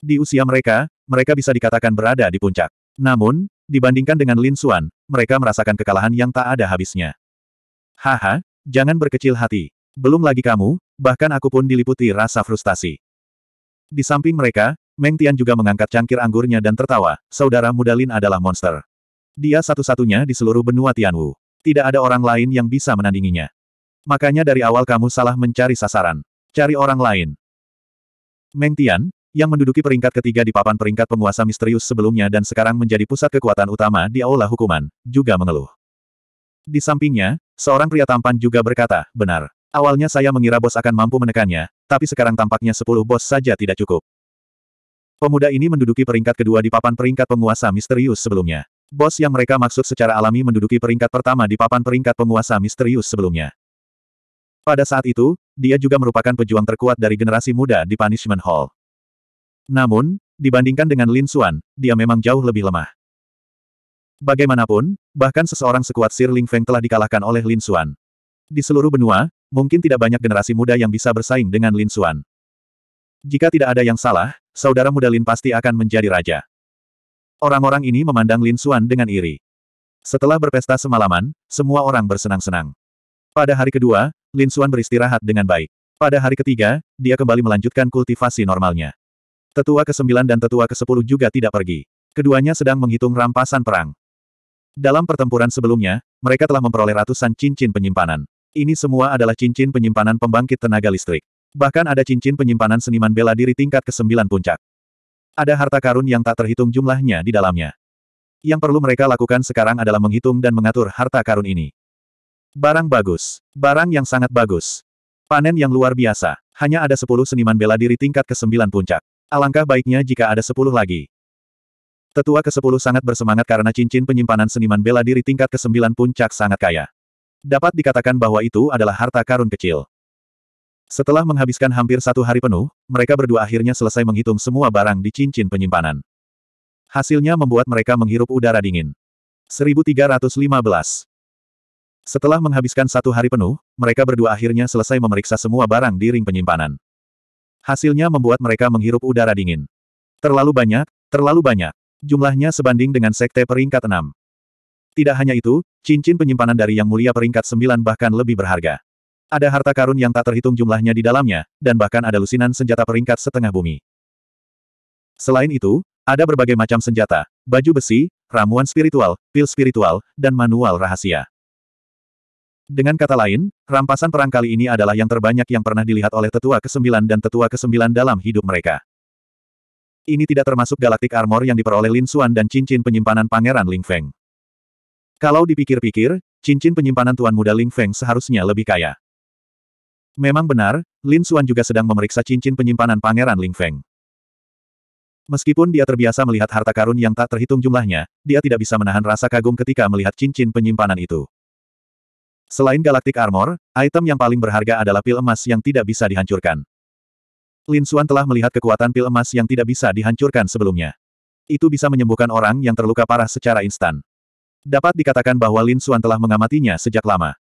Di usia mereka, mereka bisa dikatakan berada di puncak. Namun, dibandingkan dengan Lin Xuan, mereka merasakan kekalahan yang tak ada habisnya. Haha, jangan berkecil hati. Belum lagi kamu, bahkan aku pun diliputi rasa frustasi. Di samping mereka, Meng Tian juga mengangkat cangkir anggurnya dan tertawa, saudara muda Lin adalah monster. Dia satu-satunya di seluruh benua Tianwu. Tidak ada orang lain yang bisa menandinginya. Makanya dari awal kamu salah mencari sasaran. Cari orang lain. Meng Tian, yang menduduki peringkat ketiga di papan peringkat penguasa misterius sebelumnya dan sekarang menjadi pusat kekuatan utama di aula hukuman, juga mengeluh. Di sampingnya, seorang pria tampan juga berkata, benar. Awalnya saya mengira bos akan mampu menekannya, tapi sekarang tampaknya sepuluh bos saja tidak cukup. Pemuda ini menduduki peringkat kedua di papan peringkat penguasa misterius sebelumnya. Bos yang mereka maksud secara alami menduduki peringkat pertama di papan peringkat penguasa misterius sebelumnya. Pada saat itu, dia juga merupakan pejuang terkuat dari generasi muda di Punishment Hall. Namun, dibandingkan dengan Lin Xuan, dia memang jauh lebih lemah. Bagaimanapun, bahkan seseorang sekuat Sir Ling Feng telah dikalahkan oleh Lin Xuan. Di seluruh benua, mungkin tidak banyak generasi muda yang bisa bersaing dengan Lin Xuan. Jika tidak ada yang salah, saudara muda Lin pasti akan menjadi raja. Orang-orang ini memandang Lin Xuan dengan iri. Setelah berpesta semalaman, semua orang bersenang-senang. Pada hari kedua, Lin Xuan beristirahat dengan baik. Pada hari ketiga, dia kembali melanjutkan kultivasi normalnya. Tetua ke-9 dan tetua ke-10 juga tidak pergi. Keduanya sedang menghitung rampasan perang. Dalam pertempuran sebelumnya, mereka telah memperoleh ratusan cincin penyimpanan. Ini semua adalah cincin penyimpanan pembangkit tenaga listrik. Bahkan ada cincin penyimpanan seniman bela diri tingkat ke-9 puncak. Ada harta karun yang tak terhitung jumlahnya di dalamnya. Yang perlu mereka lakukan sekarang adalah menghitung dan mengatur harta karun ini. Barang bagus. Barang yang sangat bagus. Panen yang luar biasa. Hanya ada 10 seniman bela diri tingkat ke-9 puncak. Alangkah baiknya jika ada 10 lagi. Tetua ke-10 sangat bersemangat karena cincin penyimpanan seniman bela diri tingkat ke-9 puncak sangat kaya. Dapat dikatakan bahwa itu adalah harta karun kecil. Setelah menghabiskan hampir satu hari penuh, mereka berdua akhirnya selesai menghitung semua barang di cincin penyimpanan. Hasilnya membuat mereka menghirup udara dingin. 1315 Setelah menghabiskan satu hari penuh, mereka berdua akhirnya selesai memeriksa semua barang di ring penyimpanan. Hasilnya membuat mereka menghirup udara dingin. Terlalu banyak, terlalu banyak. Jumlahnya sebanding dengan sekte peringkat 6. Tidak hanya itu, cincin penyimpanan dari Yang Mulia peringkat 9 bahkan lebih berharga. Ada harta karun yang tak terhitung jumlahnya di dalamnya, dan bahkan ada lusinan senjata peringkat setengah bumi. Selain itu, ada berbagai macam senjata, baju besi, ramuan spiritual, pil spiritual, dan manual rahasia. Dengan kata lain, rampasan perang kali ini adalah yang terbanyak yang pernah dilihat oleh tetua ke-9 dan tetua ke-9 dalam hidup mereka. Ini tidak termasuk galaktik armor yang diperoleh Lin Xuan dan cincin penyimpanan pangeran Ling Feng. Kalau dipikir-pikir, cincin penyimpanan tuan muda Ling Feng seharusnya lebih kaya. Memang benar, Lin Xuan juga sedang memeriksa cincin penyimpanan Pangeran Ling Feng. Meskipun dia terbiasa melihat harta karun yang tak terhitung jumlahnya, dia tidak bisa menahan rasa kagum ketika melihat cincin penyimpanan itu. Selain Galactic Armor, item yang paling berharga adalah pil emas yang tidak bisa dihancurkan. Lin Xuan telah melihat kekuatan pil emas yang tidak bisa dihancurkan sebelumnya. Itu bisa menyembuhkan orang yang terluka parah secara instan. Dapat dikatakan bahwa Lin Xuan telah mengamatinya sejak lama.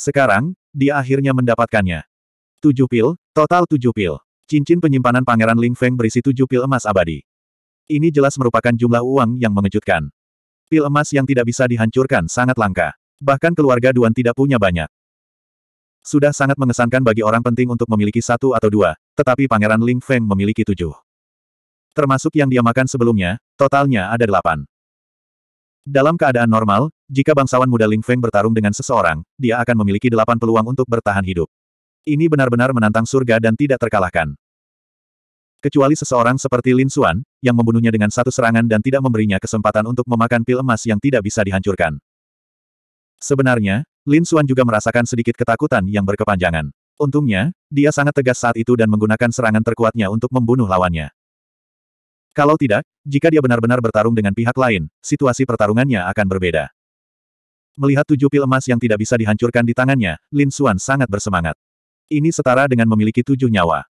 Sekarang, dia akhirnya mendapatkannya. Tujuh pil, total tujuh pil. Cincin penyimpanan Pangeran Ling Feng berisi tujuh pil emas abadi. Ini jelas merupakan jumlah uang yang mengejutkan. Pil emas yang tidak bisa dihancurkan sangat langka. Bahkan keluarga Duan tidak punya banyak. Sudah sangat mengesankan bagi orang penting untuk memiliki satu atau dua, tetapi Pangeran Ling Feng memiliki tujuh. Termasuk yang dia makan sebelumnya, totalnya ada delapan. Dalam keadaan normal, jika bangsawan muda Ling Feng bertarung dengan seseorang, dia akan memiliki delapan peluang untuk bertahan hidup. Ini benar-benar menantang surga dan tidak terkalahkan. Kecuali seseorang seperti Lin Xuan, yang membunuhnya dengan satu serangan dan tidak memberinya kesempatan untuk memakan pil emas yang tidak bisa dihancurkan. Sebenarnya, Lin Xuan juga merasakan sedikit ketakutan yang berkepanjangan. Untungnya, dia sangat tegas saat itu dan menggunakan serangan terkuatnya untuk membunuh lawannya. Kalau tidak, jika dia benar-benar bertarung dengan pihak lain, situasi pertarungannya akan berbeda. Melihat tujuh pil emas yang tidak bisa dihancurkan di tangannya, Lin Xuan sangat bersemangat. Ini setara dengan memiliki tujuh nyawa.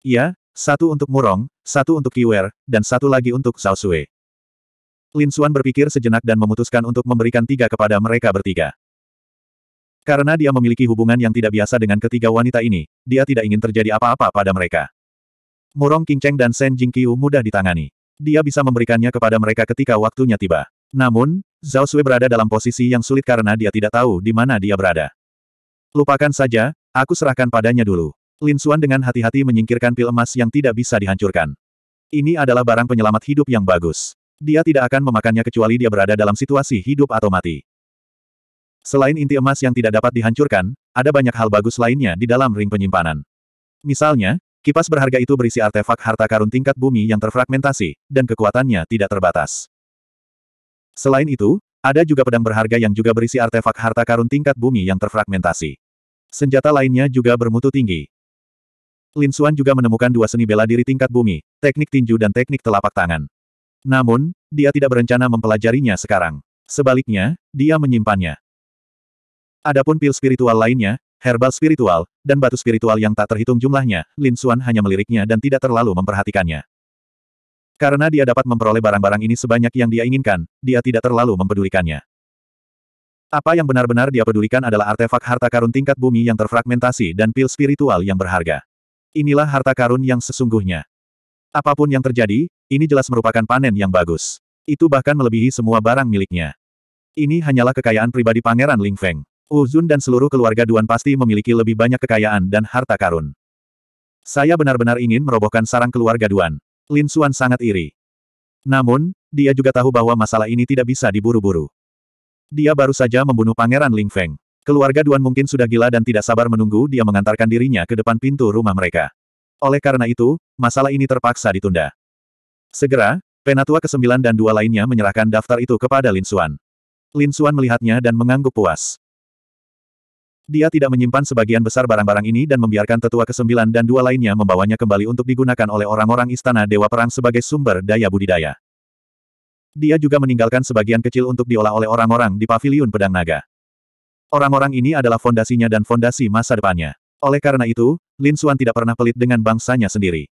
Ya, satu untuk Murong, satu untuk Kiwer, dan satu lagi untuk Zhao Sui. Lin Xuan berpikir sejenak dan memutuskan untuk memberikan tiga kepada mereka bertiga. Karena dia memiliki hubungan yang tidak biasa dengan ketiga wanita ini, dia tidak ingin terjadi apa-apa pada mereka. Murong Qingcheng dan Shen Jingqiu mudah ditangani. Dia bisa memberikannya kepada mereka ketika waktunya tiba. Namun, Zhao Sui berada dalam posisi yang sulit karena dia tidak tahu di mana dia berada. Lupakan saja, aku serahkan padanya dulu. Lin Xuan dengan hati-hati menyingkirkan pil emas yang tidak bisa dihancurkan. Ini adalah barang penyelamat hidup yang bagus. Dia tidak akan memakannya kecuali dia berada dalam situasi hidup atau mati. Selain inti emas yang tidak dapat dihancurkan, ada banyak hal bagus lainnya di dalam ring penyimpanan. Misalnya, Kipas berharga itu berisi artefak harta karun tingkat bumi yang terfragmentasi, dan kekuatannya tidak terbatas. Selain itu, ada juga pedang berharga yang juga berisi artefak harta karun tingkat bumi yang terfragmentasi. Senjata lainnya juga bermutu tinggi. Lin Xuan juga menemukan dua seni bela diri tingkat bumi, teknik tinju dan teknik telapak tangan. Namun, dia tidak berencana mempelajarinya sekarang. Sebaliknya, dia menyimpannya. Adapun pil spiritual lainnya, herbal spiritual, dan batu spiritual yang tak terhitung jumlahnya, Lin Xuan hanya meliriknya dan tidak terlalu memperhatikannya. Karena dia dapat memperoleh barang-barang ini sebanyak yang dia inginkan, dia tidak terlalu mempedulikannya. Apa yang benar-benar dia pedulikan adalah artefak harta karun tingkat bumi yang terfragmentasi dan pil spiritual yang berharga. Inilah harta karun yang sesungguhnya. Apapun yang terjadi, ini jelas merupakan panen yang bagus. Itu bahkan melebihi semua barang miliknya. Ini hanyalah kekayaan pribadi Pangeran Ling Feng. Uzun dan seluruh keluarga Duan pasti memiliki lebih banyak kekayaan dan harta karun. Saya benar-benar ingin merobohkan sarang keluarga Duan. Lin Xuan sangat iri. Namun, dia juga tahu bahwa masalah ini tidak bisa diburu-buru. Dia baru saja membunuh Pangeran Ling Feng. Keluarga Duan mungkin sudah gila dan tidak sabar menunggu dia mengantarkan dirinya ke depan pintu rumah mereka. Oleh karena itu, masalah ini terpaksa ditunda. Segera, Penatua ke-9 dan dua lainnya menyerahkan daftar itu kepada Lin Xuan. Lin Xuan melihatnya dan mengangguk puas. Dia tidak menyimpan sebagian besar barang-barang ini dan membiarkan tetua kesembilan dan dua lainnya membawanya kembali untuk digunakan oleh orang-orang istana Dewa Perang sebagai sumber daya budidaya. Dia juga meninggalkan sebagian kecil untuk diolah oleh orang-orang di paviliun pedang naga. Orang-orang ini adalah fondasinya dan fondasi masa depannya. Oleh karena itu, Lin Xuan tidak pernah pelit dengan bangsanya sendiri.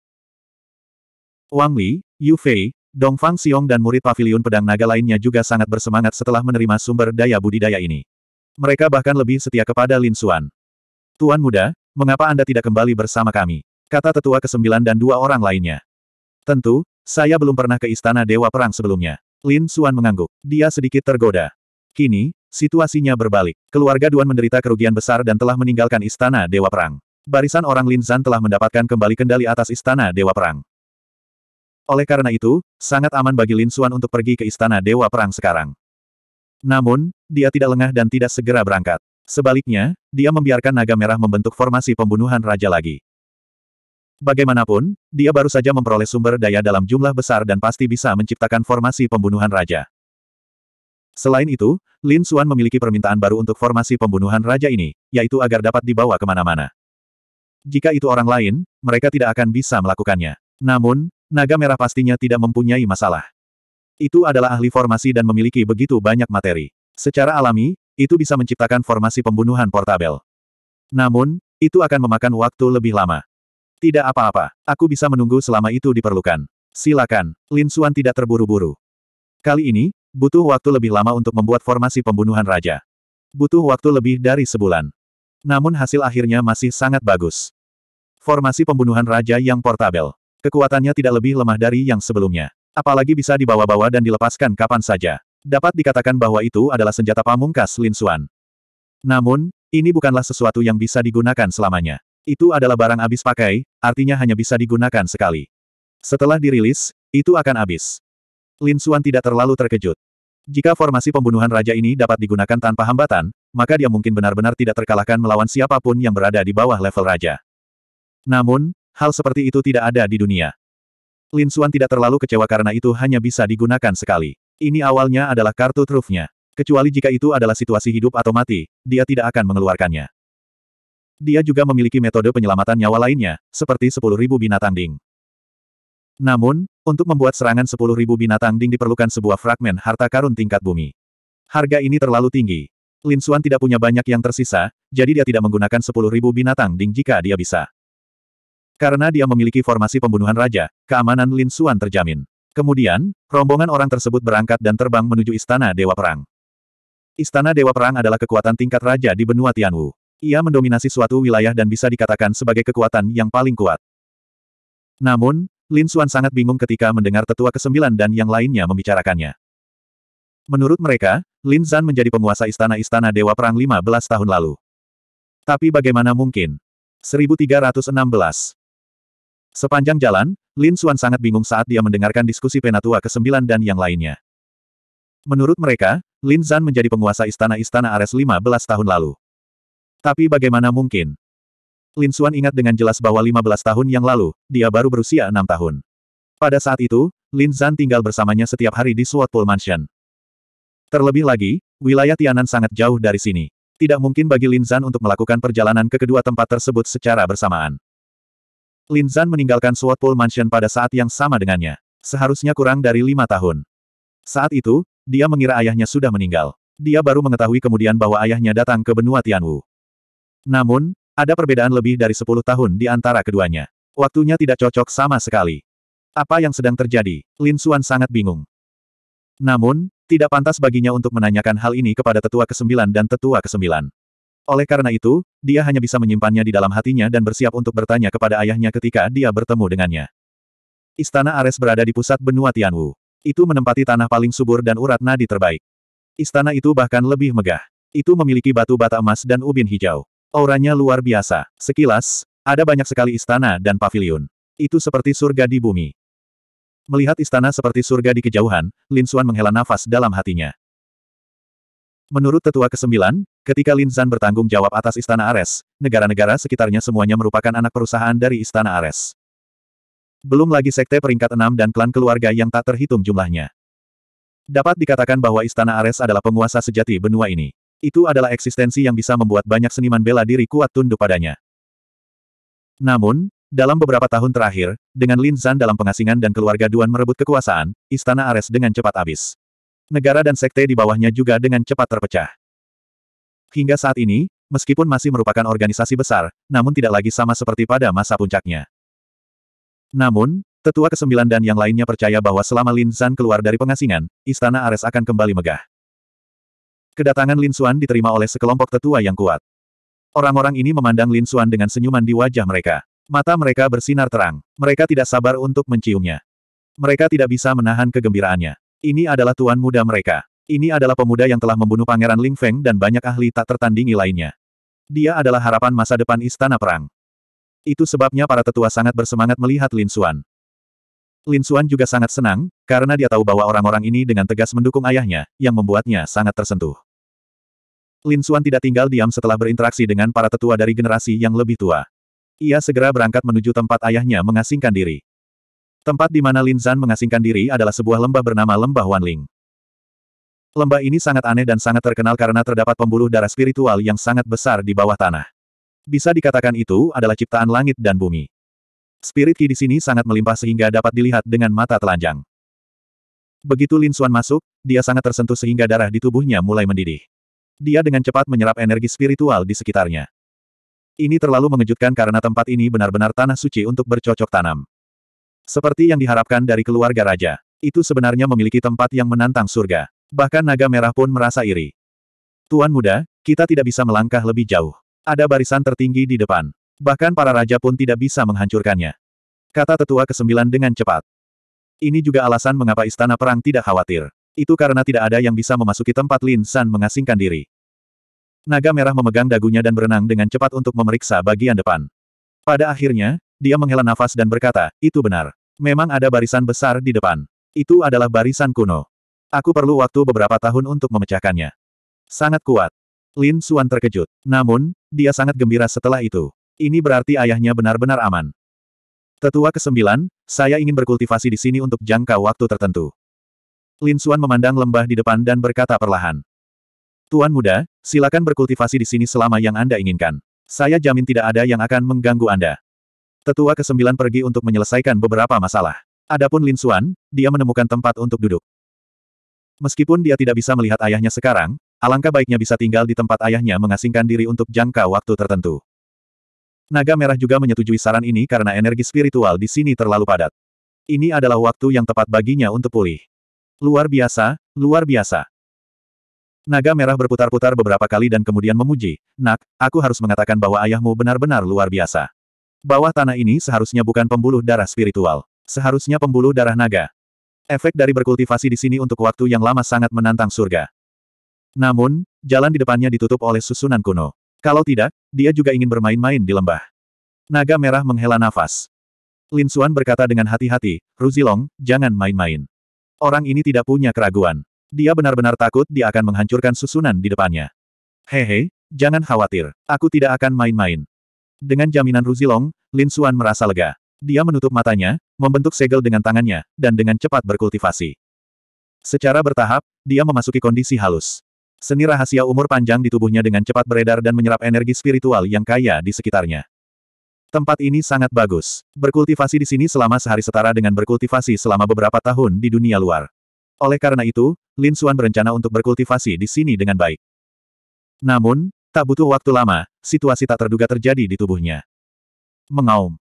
Wang Li, Yu Fei, Dong Fang Xiong dan murid paviliun pedang naga lainnya juga sangat bersemangat setelah menerima sumber daya budidaya ini. Mereka bahkan lebih setia kepada Lin Xuan. Tuan muda, mengapa Anda tidak kembali bersama kami? Kata tetua kesembilan dan dua orang lainnya. Tentu, saya belum pernah ke istana Dewa Perang sebelumnya. Lin Xuan mengangguk. Dia sedikit tergoda. Kini, situasinya berbalik. Keluarga Duan menderita kerugian besar dan telah meninggalkan istana Dewa Perang. Barisan orang Lin Zan telah mendapatkan kembali kendali atas istana Dewa Perang. Oleh karena itu, sangat aman bagi Lin Xuan untuk pergi ke istana Dewa Perang sekarang. Namun, dia tidak lengah dan tidak segera berangkat. Sebaliknya, dia membiarkan naga merah membentuk formasi pembunuhan raja lagi. Bagaimanapun, dia baru saja memperoleh sumber daya dalam jumlah besar dan pasti bisa menciptakan formasi pembunuhan raja. Selain itu, Lin Xuan memiliki permintaan baru untuk formasi pembunuhan raja ini, yaitu agar dapat dibawa kemana-mana. Jika itu orang lain, mereka tidak akan bisa melakukannya. Namun, naga merah pastinya tidak mempunyai masalah. Itu adalah ahli formasi dan memiliki begitu banyak materi. Secara alami, itu bisa menciptakan formasi pembunuhan portabel. Namun, itu akan memakan waktu lebih lama. Tidak apa-apa, aku bisa menunggu selama itu diperlukan. Silakan, Lin Suan tidak terburu-buru. Kali ini, butuh waktu lebih lama untuk membuat formasi pembunuhan raja. Butuh waktu lebih dari sebulan. Namun hasil akhirnya masih sangat bagus. Formasi pembunuhan raja yang portabel. Kekuatannya tidak lebih lemah dari yang sebelumnya. Apalagi bisa dibawa-bawa dan dilepaskan kapan saja. Dapat dikatakan bahwa itu adalah senjata pamungkas Lin Xuan. Namun, ini bukanlah sesuatu yang bisa digunakan selamanya. Itu adalah barang habis pakai, artinya hanya bisa digunakan sekali. Setelah dirilis, itu akan habis. Lin Xuan tidak terlalu terkejut. Jika formasi pembunuhan raja ini dapat digunakan tanpa hambatan, maka dia mungkin benar-benar tidak terkalahkan melawan siapapun yang berada di bawah level raja. Namun, hal seperti itu tidak ada di dunia. Lin Suan tidak terlalu kecewa karena itu hanya bisa digunakan sekali. Ini awalnya adalah kartu trufnya. Kecuali jika itu adalah situasi hidup atau mati, dia tidak akan mengeluarkannya. Dia juga memiliki metode penyelamatan nyawa lainnya, seperti 10.000 binatang ding. Namun, untuk membuat serangan 10.000 binatang ding diperlukan sebuah fragmen harta karun tingkat bumi. Harga ini terlalu tinggi. Lin Suan tidak punya banyak yang tersisa, jadi dia tidak menggunakan 10.000 binatang ding jika dia bisa. Karena dia memiliki formasi pembunuhan raja, keamanan Lin Xuan terjamin. Kemudian, rombongan orang tersebut berangkat dan terbang menuju Istana Dewa Perang. Istana Dewa Perang adalah kekuatan tingkat raja di benua Tianwu. Ia mendominasi suatu wilayah dan bisa dikatakan sebagai kekuatan yang paling kuat. Namun, Lin Xuan sangat bingung ketika mendengar tetua kesembilan dan yang lainnya membicarakannya. Menurut mereka, Lin Zan menjadi penguasa istana-istana Dewa Perang 15 tahun lalu. Tapi bagaimana mungkin? 1316 Sepanjang jalan, Lin Xuan sangat bingung saat dia mendengarkan diskusi Penatua ke-9 dan yang lainnya. Menurut mereka, Lin Zan menjadi penguasa istana-istana Ares 15 tahun lalu. Tapi bagaimana mungkin? Lin Xuan ingat dengan jelas bahwa 15 tahun yang lalu, dia baru berusia enam tahun. Pada saat itu, Lin Zan tinggal bersamanya setiap hari di Swatpool Mansion. Terlebih lagi, wilayah Tianan sangat jauh dari sini. Tidak mungkin bagi Lin Zan untuk melakukan perjalanan ke kedua tempat tersebut secara bersamaan. Lin Zan meninggalkan Swatpool Mansion pada saat yang sama dengannya. Seharusnya kurang dari lima tahun. Saat itu, dia mengira ayahnya sudah meninggal. Dia baru mengetahui kemudian bahwa ayahnya datang ke benua Tianwu. Namun, ada perbedaan lebih dari sepuluh tahun di antara keduanya. Waktunya tidak cocok sama sekali. Apa yang sedang terjadi? Lin Xuan sangat bingung. Namun, tidak pantas baginya untuk menanyakan hal ini kepada tetua ke-9 dan tetua ke-9. Oleh karena itu, dia hanya bisa menyimpannya di dalam hatinya dan bersiap untuk bertanya kepada ayahnya ketika dia bertemu dengannya. Istana Ares berada di pusat benua Tianwu. Itu menempati tanah paling subur dan urat nadi terbaik. Istana itu bahkan lebih megah. Itu memiliki batu bata emas dan ubin hijau. Auranya luar biasa. Sekilas, ada banyak sekali istana dan pavilion. Itu seperti surga di bumi. Melihat istana seperti surga di kejauhan, Lin Xuan menghela nafas dalam hatinya. Menurut Tetua ke-9, ketika Lin Zan bertanggung jawab atas Istana Ares, negara-negara sekitarnya semuanya merupakan anak perusahaan dari Istana Ares. Belum lagi sekte peringkat Enam dan klan keluarga yang tak terhitung jumlahnya. Dapat dikatakan bahwa Istana Ares adalah penguasa sejati benua ini. Itu adalah eksistensi yang bisa membuat banyak seniman bela diri kuat tunduk padanya. Namun, dalam beberapa tahun terakhir, dengan Lin Zan dalam pengasingan dan keluarga Duan merebut kekuasaan, Istana Ares dengan cepat habis negara dan sekte di bawahnya juga dengan cepat terpecah. Hingga saat ini, meskipun masih merupakan organisasi besar, namun tidak lagi sama seperti pada masa puncaknya. Namun, tetua kesembilan dan yang lainnya percaya bahwa selama Lin Zan keluar dari pengasingan, istana Ares akan kembali megah. Kedatangan Lin Xuan diterima oleh sekelompok tetua yang kuat. Orang-orang ini memandang Lin Xuan dengan senyuman di wajah mereka. Mata mereka bersinar terang. Mereka tidak sabar untuk menciumnya. Mereka tidak bisa menahan kegembiraannya. Ini adalah tuan muda mereka. Ini adalah pemuda yang telah membunuh Pangeran Ling Feng dan banyak ahli tak tertandingi lainnya. Dia adalah harapan masa depan Istana Perang. Itu sebabnya para tetua sangat bersemangat melihat Lin Xuan. Lin Xuan juga sangat senang, karena dia tahu bahwa orang-orang ini dengan tegas mendukung ayahnya, yang membuatnya sangat tersentuh. Lin Xuan tidak tinggal diam setelah berinteraksi dengan para tetua dari generasi yang lebih tua. Ia segera berangkat menuju tempat ayahnya mengasingkan diri. Tempat di mana Lin Zan mengasingkan diri adalah sebuah lembah bernama Lembah Wanling. Lembah ini sangat aneh dan sangat terkenal karena terdapat pembuluh darah spiritual yang sangat besar di bawah tanah. Bisa dikatakan itu adalah ciptaan langit dan bumi. Spirit Ki di sini sangat melimpah sehingga dapat dilihat dengan mata telanjang. Begitu Lin Xuan masuk, dia sangat tersentuh sehingga darah di tubuhnya mulai mendidih. Dia dengan cepat menyerap energi spiritual di sekitarnya. Ini terlalu mengejutkan karena tempat ini benar-benar tanah suci untuk bercocok tanam. Seperti yang diharapkan dari keluarga raja, itu sebenarnya memiliki tempat yang menantang surga. Bahkan naga merah pun merasa iri. Tuan muda, kita tidak bisa melangkah lebih jauh. Ada barisan tertinggi di depan. Bahkan para raja pun tidak bisa menghancurkannya. Kata tetua kesembilan dengan cepat. Ini juga alasan mengapa istana perang tidak khawatir. Itu karena tidak ada yang bisa memasuki tempat Lin San mengasingkan diri. Naga merah memegang dagunya dan berenang dengan cepat untuk memeriksa bagian depan. Pada akhirnya, dia menghela nafas dan berkata, itu benar. Memang ada barisan besar di depan. Itu adalah barisan kuno. Aku perlu waktu beberapa tahun untuk memecahkannya. Sangat kuat. Lin Suan terkejut. Namun, dia sangat gembira setelah itu. Ini berarti ayahnya benar-benar aman. Tetua kesembilan, saya ingin berkultivasi di sini untuk jangka waktu tertentu. Lin Suan memandang lembah di depan dan berkata perlahan. Tuan muda, silakan berkultivasi di sini selama yang Anda inginkan. Saya jamin tidak ada yang akan mengganggu Anda. Tetua ke kesembilan pergi untuk menyelesaikan beberapa masalah. Adapun Lin Xuan, dia menemukan tempat untuk duduk. Meskipun dia tidak bisa melihat ayahnya sekarang, alangkah baiknya bisa tinggal di tempat ayahnya mengasingkan diri untuk jangka waktu tertentu. Naga Merah juga menyetujui saran ini karena energi spiritual di sini terlalu padat. Ini adalah waktu yang tepat baginya untuk pulih. Luar biasa, luar biasa. Naga Merah berputar-putar beberapa kali dan kemudian memuji, Nak, aku harus mengatakan bahwa ayahmu benar-benar luar biasa. Bawah tanah ini seharusnya bukan pembuluh darah spiritual. Seharusnya pembuluh darah naga. Efek dari berkultivasi di sini untuk waktu yang lama sangat menantang surga. Namun, jalan di depannya ditutup oleh susunan kuno. Kalau tidak, dia juga ingin bermain-main di lembah. Naga merah menghela nafas. Lin Xuan berkata dengan hati-hati, Ruzilong, jangan main-main. Orang ini tidak punya keraguan. Dia benar-benar takut dia akan menghancurkan susunan di depannya. Hehe, jangan khawatir, aku tidak akan main-main. Dengan jaminan Ruzilong, Lin Suan merasa lega. Dia menutup matanya, membentuk segel dengan tangannya, dan dengan cepat berkultivasi. Secara bertahap, dia memasuki kondisi halus. Seni rahasia umur panjang di tubuhnya dengan cepat beredar dan menyerap energi spiritual yang kaya di sekitarnya. Tempat ini sangat bagus. Berkultivasi di sini selama sehari setara dengan berkultivasi selama beberapa tahun di dunia luar. Oleh karena itu, Lin Suan berencana untuk berkultivasi di sini dengan baik. Namun, Tak butuh waktu lama, situasi tak terduga terjadi di tubuhnya. Mengaum.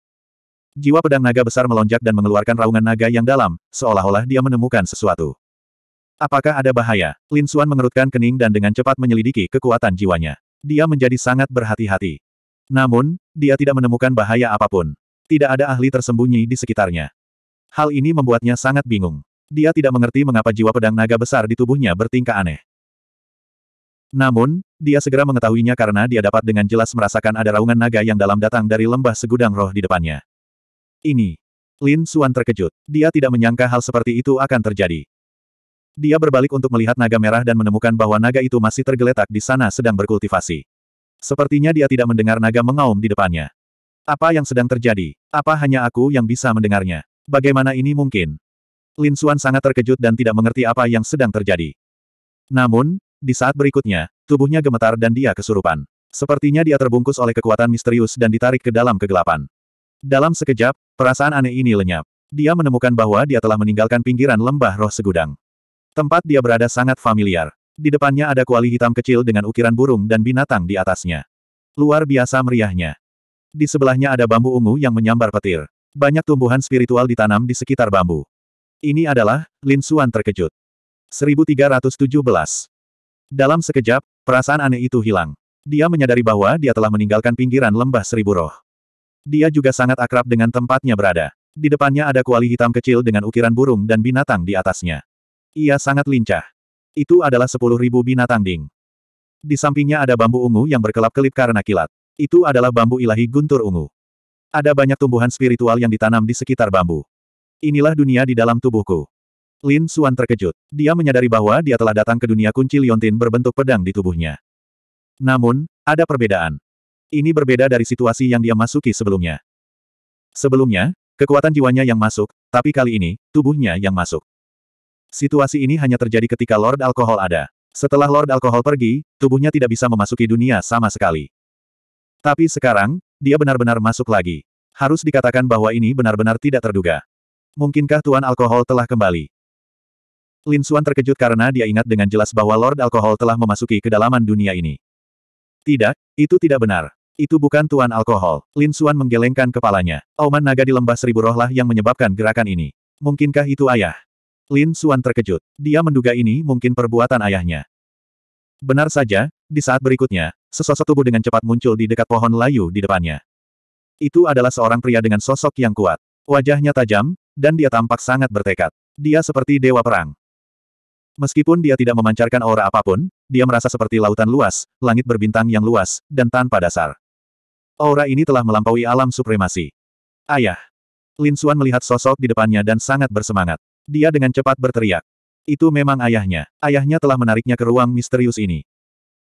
Jiwa pedang naga besar melonjak dan mengeluarkan raungan naga yang dalam, seolah-olah dia menemukan sesuatu. Apakah ada bahaya? Lin Suan mengerutkan kening dan dengan cepat menyelidiki kekuatan jiwanya. Dia menjadi sangat berhati-hati. Namun, dia tidak menemukan bahaya apapun. Tidak ada ahli tersembunyi di sekitarnya. Hal ini membuatnya sangat bingung. Dia tidak mengerti mengapa jiwa pedang naga besar di tubuhnya bertingkah aneh. Namun, dia segera mengetahuinya karena dia dapat dengan jelas merasakan ada raungan naga yang dalam datang dari lembah segudang roh di depannya. Ini. Lin Xuan terkejut. Dia tidak menyangka hal seperti itu akan terjadi. Dia berbalik untuk melihat naga merah dan menemukan bahwa naga itu masih tergeletak di sana sedang berkultivasi. Sepertinya dia tidak mendengar naga mengaum di depannya. Apa yang sedang terjadi? Apa hanya aku yang bisa mendengarnya? Bagaimana ini mungkin? Lin Xuan sangat terkejut dan tidak mengerti apa yang sedang terjadi. Namun, di saat berikutnya, tubuhnya gemetar dan dia kesurupan. Sepertinya dia terbungkus oleh kekuatan misterius dan ditarik ke dalam kegelapan. Dalam sekejap, perasaan aneh ini lenyap. Dia menemukan bahwa dia telah meninggalkan pinggiran lembah roh segudang. Tempat dia berada sangat familiar. Di depannya ada kuali hitam kecil dengan ukiran burung dan binatang di atasnya. Luar biasa meriahnya. Di sebelahnya ada bambu ungu yang menyambar petir. Banyak tumbuhan spiritual ditanam di sekitar bambu. Ini adalah, Lin Suan terkejut. 1317. Dalam sekejap, perasaan aneh itu hilang. Dia menyadari bahwa dia telah meninggalkan pinggiran lembah seribu roh. Dia juga sangat akrab dengan tempatnya berada. Di depannya ada kuali hitam kecil dengan ukiran burung dan binatang di atasnya. Ia sangat lincah. Itu adalah sepuluh ribu binatang ding. Di sampingnya ada bambu ungu yang berkelap-kelip karena kilat. Itu adalah bambu ilahi guntur ungu. Ada banyak tumbuhan spiritual yang ditanam di sekitar bambu. Inilah dunia di dalam tubuhku. Lin Suan terkejut. Dia menyadari bahwa dia telah datang ke dunia kunci liontin berbentuk pedang di tubuhnya. Namun, ada perbedaan. Ini berbeda dari situasi yang dia masuki sebelumnya. Sebelumnya, kekuatan jiwanya yang masuk, tapi kali ini, tubuhnya yang masuk. Situasi ini hanya terjadi ketika Lord Alkohol ada. Setelah Lord Alkohol pergi, tubuhnya tidak bisa memasuki dunia sama sekali. Tapi sekarang, dia benar-benar masuk lagi. Harus dikatakan bahwa ini benar-benar tidak terduga. Mungkinkah Tuan Alkohol telah kembali? Lin Suan terkejut karena dia ingat dengan jelas bahwa Lord Alkohol telah memasuki kedalaman dunia ini. Tidak, itu tidak benar. Itu bukan Tuan Alkohol. Lin Suan menggelengkan kepalanya. Auman naga di lembah seribu rohlah yang menyebabkan gerakan ini. Mungkinkah itu ayah? Lin Suan terkejut. Dia menduga ini mungkin perbuatan ayahnya. Benar saja, di saat berikutnya, sesosok tubuh dengan cepat muncul di dekat pohon layu di depannya. Itu adalah seorang pria dengan sosok yang kuat. Wajahnya tajam, dan dia tampak sangat bertekad. Dia seperti dewa perang. Meskipun dia tidak memancarkan aura apapun, dia merasa seperti lautan luas, langit berbintang yang luas, dan tanpa dasar. Aura ini telah melampaui alam supremasi. Ayah. Lin Xuan melihat sosok di depannya dan sangat bersemangat. Dia dengan cepat berteriak. Itu memang ayahnya. Ayahnya telah menariknya ke ruang misterius ini.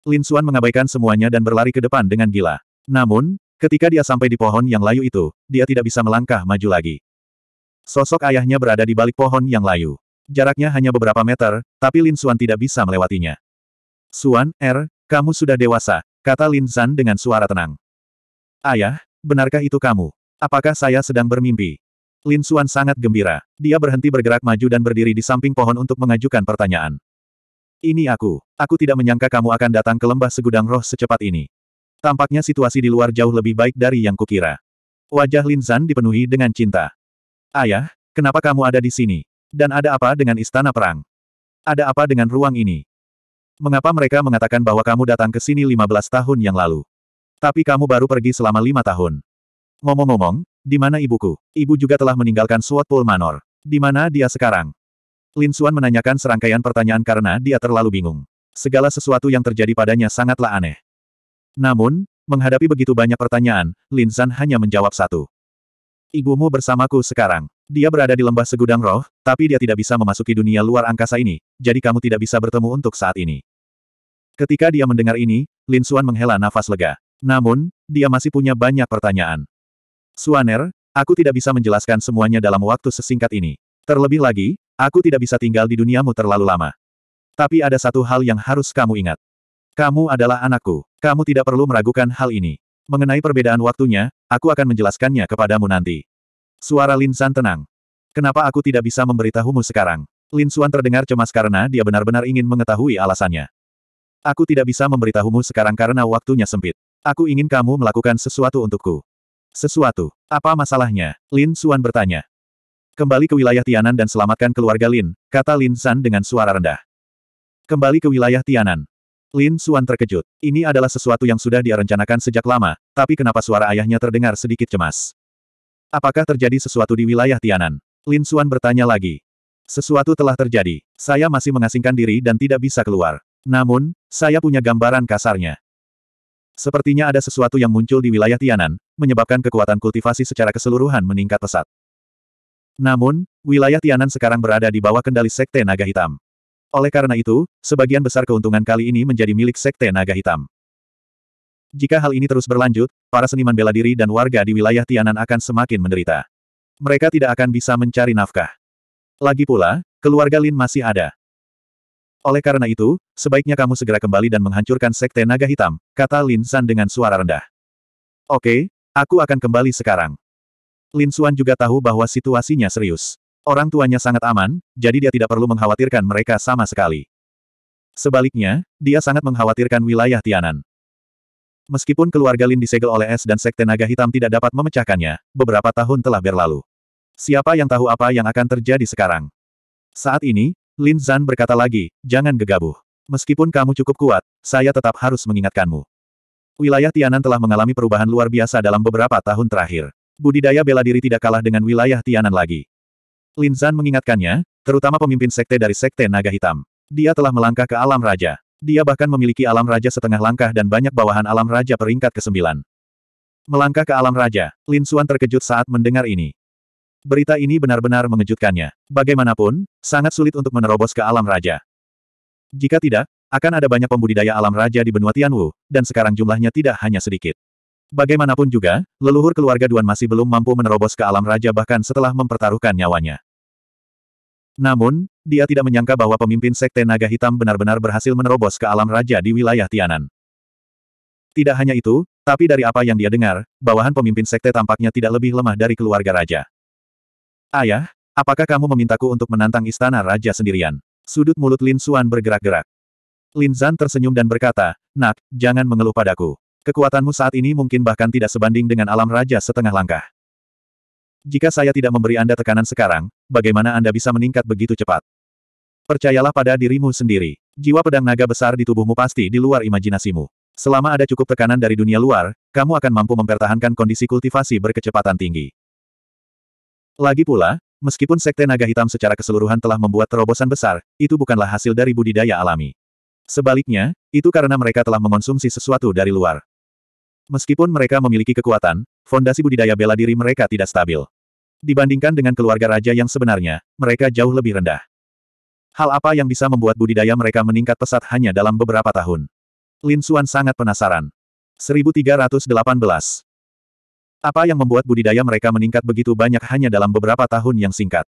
Lin Xuan mengabaikan semuanya dan berlari ke depan dengan gila. Namun, ketika dia sampai di pohon yang layu itu, dia tidak bisa melangkah maju lagi. Sosok ayahnya berada di balik pohon yang layu. Jaraknya hanya beberapa meter, tapi Lin Xuan tidak bisa melewatinya. Xuan, Er, kamu sudah dewasa, kata Lin Zan dengan suara tenang. Ayah, benarkah itu kamu? Apakah saya sedang bermimpi? Lin Xuan sangat gembira. Dia berhenti bergerak maju dan berdiri di samping pohon untuk mengajukan pertanyaan. Ini aku. Aku tidak menyangka kamu akan datang ke lembah segudang roh secepat ini. Tampaknya situasi di luar jauh lebih baik dari yang kukira. Wajah Lin Zan dipenuhi dengan cinta. Ayah, kenapa kamu ada di sini? Dan ada apa dengan istana perang? Ada apa dengan ruang ini? Mengapa mereka mengatakan bahwa kamu datang ke sini 15 tahun yang lalu? Tapi kamu baru pergi selama lima tahun. Ngomong-ngomong, di mana ibuku? Ibu juga telah meninggalkan Swatpol Manor. Di mana dia sekarang? Lin Xuan menanyakan serangkaian pertanyaan karena dia terlalu bingung. Segala sesuatu yang terjadi padanya sangatlah aneh. Namun, menghadapi begitu banyak pertanyaan, Lin Zan hanya menjawab satu. Ibumu bersamaku sekarang. Dia berada di lembah segudang roh, tapi dia tidak bisa memasuki dunia luar angkasa ini, jadi kamu tidak bisa bertemu untuk saat ini. Ketika dia mendengar ini, Lin Xuan menghela nafas lega. Namun, dia masih punya banyak pertanyaan. Suaner, aku tidak bisa menjelaskan semuanya dalam waktu sesingkat ini. Terlebih lagi, aku tidak bisa tinggal di duniamu terlalu lama. Tapi ada satu hal yang harus kamu ingat. Kamu adalah anakku. Kamu tidak perlu meragukan hal ini. Mengenai perbedaan waktunya, aku akan menjelaskannya kepadamu nanti. Suara Lin San tenang. Kenapa aku tidak bisa memberitahumu sekarang? Lin Suan terdengar cemas karena dia benar-benar ingin mengetahui alasannya. Aku tidak bisa memberitahumu sekarang karena waktunya sempit. Aku ingin kamu melakukan sesuatu untukku. Sesuatu. Apa masalahnya? Lin Suan bertanya. Kembali ke wilayah Tianan dan selamatkan keluarga Lin, kata Lin San dengan suara rendah. Kembali ke wilayah Tianan. Lin Suan terkejut. Ini adalah sesuatu yang sudah direncanakan sejak lama, tapi kenapa suara ayahnya terdengar sedikit cemas? Apakah terjadi sesuatu di wilayah Tianan? Lin Suan bertanya lagi. Sesuatu telah terjadi. Saya masih mengasingkan diri dan tidak bisa keluar. Namun, saya punya gambaran kasarnya. Sepertinya ada sesuatu yang muncul di wilayah Tianan, menyebabkan kekuatan kultivasi secara keseluruhan meningkat pesat. Namun, wilayah Tianan sekarang berada di bawah kendali Sekte Naga Hitam. Oleh karena itu, sebagian besar keuntungan kali ini menjadi milik Sekte Naga Hitam. Jika hal ini terus berlanjut, para seniman bela diri dan warga di wilayah Tianan akan semakin menderita. Mereka tidak akan bisa mencari nafkah. Lagi pula, keluarga Lin masih ada. Oleh karena itu, sebaiknya kamu segera kembali dan menghancurkan Sekte Naga Hitam, kata Lin San dengan suara rendah. Oke, aku akan kembali sekarang. Lin Suan juga tahu bahwa situasinya serius. Orang tuanya sangat aman, jadi dia tidak perlu mengkhawatirkan mereka sama sekali. Sebaliknya, dia sangat mengkhawatirkan wilayah Tianan. Meskipun keluarga Lin disegel oleh es dan sekte naga hitam tidak dapat memecahkannya, beberapa tahun telah berlalu. Siapa yang tahu apa yang akan terjadi sekarang? Saat ini, Lin Zan berkata lagi, jangan gegabah. Meskipun kamu cukup kuat, saya tetap harus mengingatkanmu. Wilayah Tianan telah mengalami perubahan luar biasa dalam beberapa tahun terakhir. Budidaya bela diri tidak kalah dengan wilayah Tianan lagi. Lin Zan mengingatkannya, terutama pemimpin sekte dari sekte naga hitam. Dia telah melangkah ke alam raja. Dia bahkan memiliki alam raja setengah langkah dan banyak bawahan alam raja peringkat ke-9. Melangkah ke alam raja, Lin Xuan terkejut saat mendengar ini. Berita ini benar-benar mengejutkannya. Bagaimanapun, sangat sulit untuk menerobos ke alam raja. Jika tidak, akan ada banyak pembudidaya alam raja di benua Tianwu, dan sekarang jumlahnya tidak hanya sedikit. Bagaimanapun juga, leluhur keluarga Duan masih belum mampu menerobos ke alam raja bahkan setelah mempertaruhkan nyawanya. Namun, dia tidak menyangka bahwa pemimpin Sekte Naga Hitam benar-benar berhasil menerobos ke alam raja di wilayah Tianan. Tidak hanya itu, tapi dari apa yang dia dengar, bawahan pemimpin Sekte tampaknya tidak lebih lemah dari keluarga raja. Ayah, apakah kamu memintaku untuk menantang istana raja sendirian? Sudut mulut Lin Suan bergerak-gerak. Lin Zan tersenyum dan berkata, Nak, jangan mengeluh padaku. Kekuatanmu saat ini mungkin bahkan tidak sebanding dengan alam raja setengah langkah. Jika saya tidak memberi Anda tekanan sekarang, bagaimana Anda bisa meningkat begitu cepat? Percayalah pada dirimu sendiri. Jiwa pedang naga besar di tubuhmu pasti di luar imajinasimu. Selama ada cukup tekanan dari dunia luar, kamu akan mampu mempertahankan kondisi kultivasi berkecepatan tinggi. Lagi pula, meskipun sekte naga hitam secara keseluruhan telah membuat terobosan besar, itu bukanlah hasil dari budidaya alami. Sebaliknya, itu karena mereka telah mengonsumsi sesuatu dari luar. Meskipun mereka memiliki kekuatan, fondasi budidaya bela diri mereka tidak stabil. Dibandingkan dengan keluarga raja yang sebenarnya, mereka jauh lebih rendah. Hal apa yang bisa membuat budidaya mereka meningkat pesat hanya dalam beberapa tahun? Lin Xuan sangat penasaran. 1318 Apa yang membuat budidaya mereka meningkat begitu banyak hanya dalam beberapa tahun yang singkat?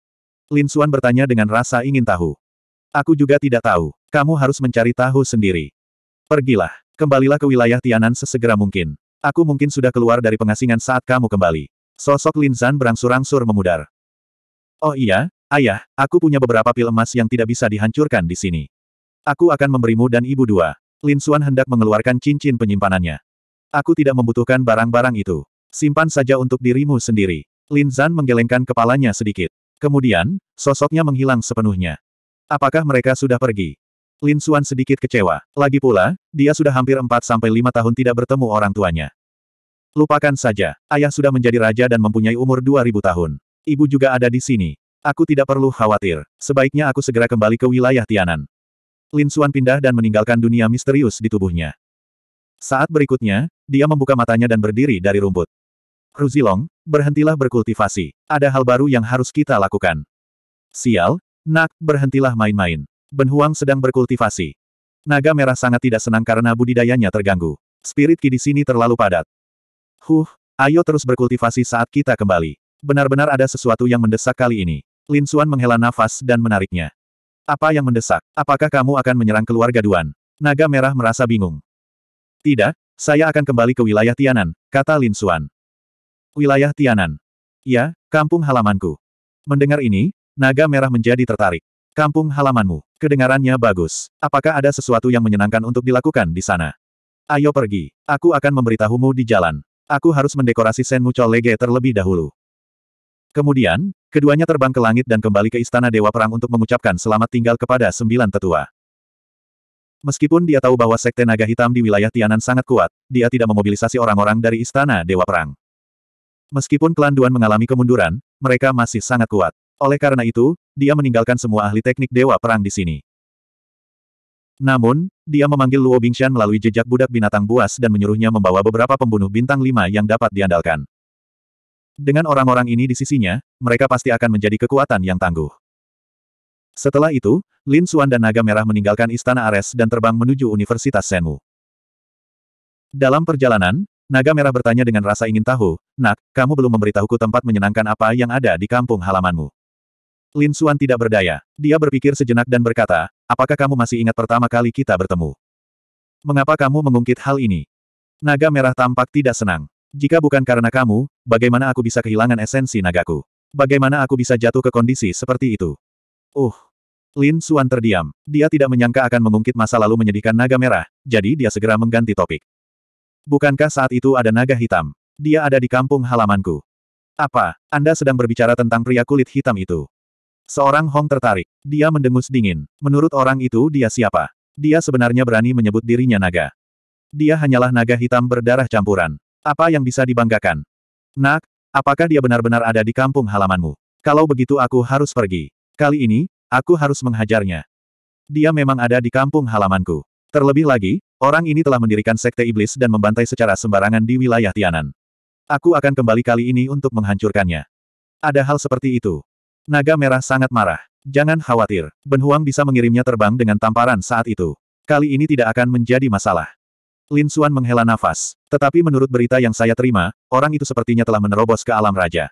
Lin Xuan bertanya dengan rasa ingin tahu. Aku juga tidak tahu. Kamu harus mencari tahu sendiri. Pergilah. Kembalilah ke wilayah Tianan sesegera mungkin. Aku mungkin sudah keluar dari pengasingan saat kamu kembali. Sosok Lin Zan berangsur-angsur memudar. Oh iya, ayah, aku punya beberapa pil emas yang tidak bisa dihancurkan di sini. Aku akan memberimu dan ibu dua. Lin Xuan hendak mengeluarkan cincin penyimpanannya. Aku tidak membutuhkan barang-barang itu. Simpan saja untuk dirimu sendiri. Lin Zan menggelengkan kepalanya sedikit. Kemudian, sosoknya menghilang sepenuhnya. Apakah mereka sudah pergi? Lin Xuan sedikit kecewa. Lagi pula, dia sudah hampir 4-5 tahun tidak bertemu orang tuanya. Lupakan saja, ayah sudah menjadi raja dan mempunyai umur 2000 tahun. Ibu juga ada di sini. Aku tidak perlu khawatir. Sebaiknya aku segera kembali ke wilayah Tianan. Lin Xuan pindah dan meninggalkan dunia misterius di tubuhnya. Saat berikutnya, dia membuka matanya dan berdiri dari rumput. Ruzilong, berhentilah berkultivasi. Ada hal baru yang harus kita lakukan. Sial, nak, berhentilah main-main. Ben Huang sedang berkultivasi. Naga merah sangat tidak senang karena budidayanya terganggu. Spirit ki di sini terlalu padat. Huh, ayo terus berkultivasi saat kita kembali. Benar-benar ada sesuatu yang mendesak kali ini. Lin Suan menghela nafas dan menariknya. Apa yang mendesak? Apakah kamu akan menyerang keluarga Duan? Naga Merah merasa bingung. Tidak, saya akan kembali ke wilayah Tianan, kata Lin Suan. Wilayah Tianan. Ya, kampung halamanku. Mendengar ini, Naga Merah menjadi tertarik. Kampung halamanmu. Kedengarannya bagus. Apakah ada sesuatu yang menyenangkan untuk dilakukan di sana? Ayo pergi. Aku akan memberitahumu di jalan. Aku harus mendekorasi Senmucho Lege terlebih dahulu. Kemudian, keduanya terbang ke langit dan kembali ke Istana Dewa Perang untuk mengucapkan selamat tinggal kepada sembilan tetua. Meskipun dia tahu bahwa Sekte Naga Hitam di wilayah Tianan sangat kuat, dia tidak memobilisasi orang-orang dari Istana Dewa Perang. Meskipun klan Duan mengalami kemunduran, mereka masih sangat kuat. Oleh karena itu, dia meninggalkan semua ahli teknik Dewa Perang di sini. Namun, dia memanggil Luo Bingshan melalui jejak budak binatang buas dan menyuruhnya membawa beberapa pembunuh bintang lima yang dapat diandalkan. Dengan orang-orang ini di sisinya, mereka pasti akan menjadi kekuatan yang tangguh. Setelah itu, Lin Xuan dan Naga Merah meninggalkan Istana Ares dan terbang menuju Universitas Senwu. Dalam perjalanan, Naga Merah bertanya dengan rasa ingin tahu, Nak, kamu belum memberitahuku tempat menyenangkan apa yang ada di kampung halamanmu. Lin Xuan tidak berdaya. Dia berpikir sejenak dan berkata, Apakah kamu masih ingat pertama kali kita bertemu? Mengapa kamu mengungkit hal ini? Naga merah tampak tidak senang. Jika bukan karena kamu, bagaimana aku bisa kehilangan esensi nagaku? Bagaimana aku bisa jatuh ke kondisi seperti itu? Uh. Lin Suan terdiam. Dia tidak menyangka akan mengungkit masa lalu menyedihkan naga merah, jadi dia segera mengganti topik. Bukankah saat itu ada naga hitam? Dia ada di kampung halamanku. Apa, Anda sedang berbicara tentang pria kulit hitam itu? Seorang Hong tertarik. Dia mendengus dingin. Menurut orang itu dia siapa? Dia sebenarnya berani menyebut dirinya naga. Dia hanyalah naga hitam berdarah campuran. Apa yang bisa dibanggakan? Nak, apakah dia benar-benar ada di kampung halamanmu? Kalau begitu aku harus pergi. Kali ini, aku harus menghajarnya. Dia memang ada di kampung halamanku. Terlebih lagi, orang ini telah mendirikan sekte iblis dan membantai secara sembarangan di wilayah Tianan. Aku akan kembali kali ini untuk menghancurkannya. Ada hal seperti itu. Naga merah sangat marah. Jangan khawatir, Ben Huang bisa mengirimnya terbang dengan tamparan saat itu. Kali ini tidak akan menjadi masalah. Lin Xuan menghela nafas. Tetapi menurut berita yang saya terima, orang itu sepertinya telah menerobos ke alam raja.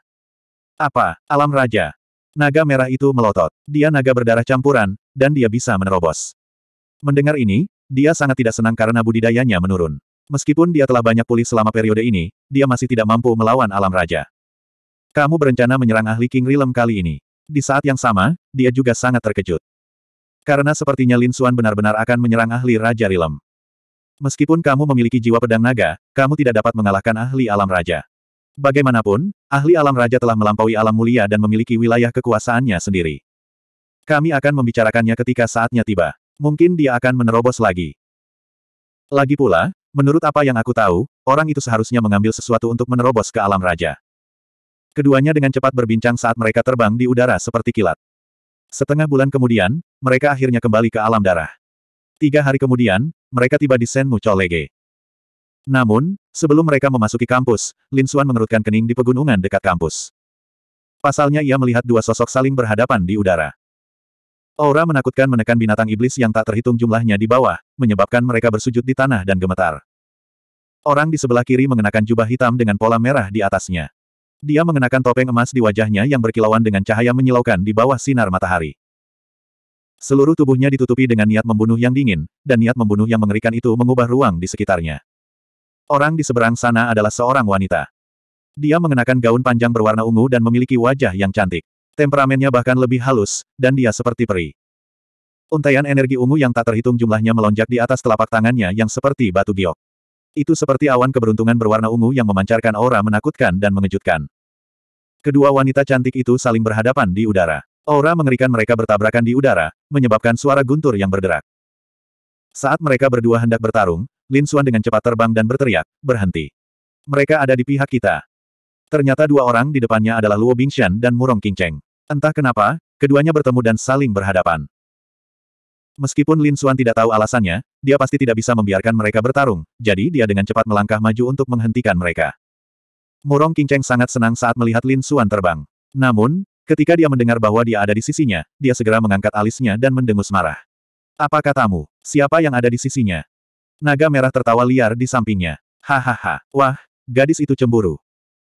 Apa, alam raja? Naga merah itu melotot. Dia naga berdarah campuran, dan dia bisa menerobos. Mendengar ini, dia sangat tidak senang karena budidayanya menurun. Meskipun dia telah banyak pulih selama periode ini, dia masih tidak mampu melawan alam raja. Kamu berencana menyerang ahli King Rilem kali ini. Di saat yang sama, dia juga sangat terkejut. Karena sepertinya Lin Suan benar-benar akan menyerang ahli Raja Rilem. Meskipun kamu memiliki jiwa pedang naga, kamu tidak dapat mengalahkan ahli alam raja. Bagaimanapun, ahli alam raja telah melampaui alam mulia dan memiliki wilayah kekuasaannya sendiri. Kami akan membicarakannya ketika saatnya tiba. Mungkin dia akan menerobos lagi. Lagi pula, menurut apa yang aku tahu, orang itu seharusnya mengambil sesuatu untuk menerobos ke alam raja. Keduanya dengan cepat berbincang saat mereka terbang di udara seperti kilat. Setengah bulan kemudian, mereka akhirnya kembali ke alam darah. Tiga hari kemudian, mereka tiba di Senmu Cholege. Namun, sebelum mereka memasuki kampus, Lin Xuan mengerutkan kening di pegunungan dekat kampus. Pasalnya ia melihat dua sosok saling berhadapan di udara. Aura menakutkan menekan binatang iblis yang tak terhitung jumlahnya di bawah, menyebabkan mereka bersujud di tanah dan gemetar. Orang di sebelah kiri mengenakan jubah hitam dengan pola merah di atasnya. Dia mengenakan topeng emas di wajahnya yang berkilauan dengan cahaya menyilaukan di bawah sinar matahari. Seluruh tubuhnya ditutupi dengan niat membunuh yang dingin, dan niat membunuh yang mengerikan itu mengubah ruang di sekitarnya. Orang di seberang sana adalah seorang wanita. Dia mengenakan gaun panjang berwarna ungu dan memiliki wajah yang cantik. Temperamennya bahkan lebih halus, dan dia seperti peri. Untaian energi ungu yang tak terhitung jumlahnya melonjak di atas telapak tangannya yang seperti batu giok. Itu seperti awan keberuntungan berwarna ungu yang memancarkan aura menakutkan dan mengejutkan. Kedua wanita cantik itu saling berhadapan di udara. Aura mengerikan mereka bertabrakan di udara, menyebabkan suara guntur yang berderak. Saat mereka berdua hendak bertarung, Lin Xuan dengan cepat terbang dan berteriak, berhenti. Mereka ada di pihak kita. Ternyata dua orang di depannya adalah Luo Bingshan dan Murong Qingcheng. Entah kenapa, keduanya bertemu dan saling berhadapan. Meskipun Lin Xuan tidak tahu alasannya, dia pasti tidak bisa membiarkan mereka bertarung, jadi dia dengan cepat melangkah maju untuk menghentikan mereka. Murong Qingcheng sangat senang saat melihat Lin Xuan terbang. Namun, ketika dia mendengar bahwa dia ada di sisinya, dia segera mengangkat alisnya dan mendengus marah. Apa katamu? Siapa yang ada di sisinya? Naga merah tertawa liar di sampingnya. Hahaha, wah, gadis itu cemburu.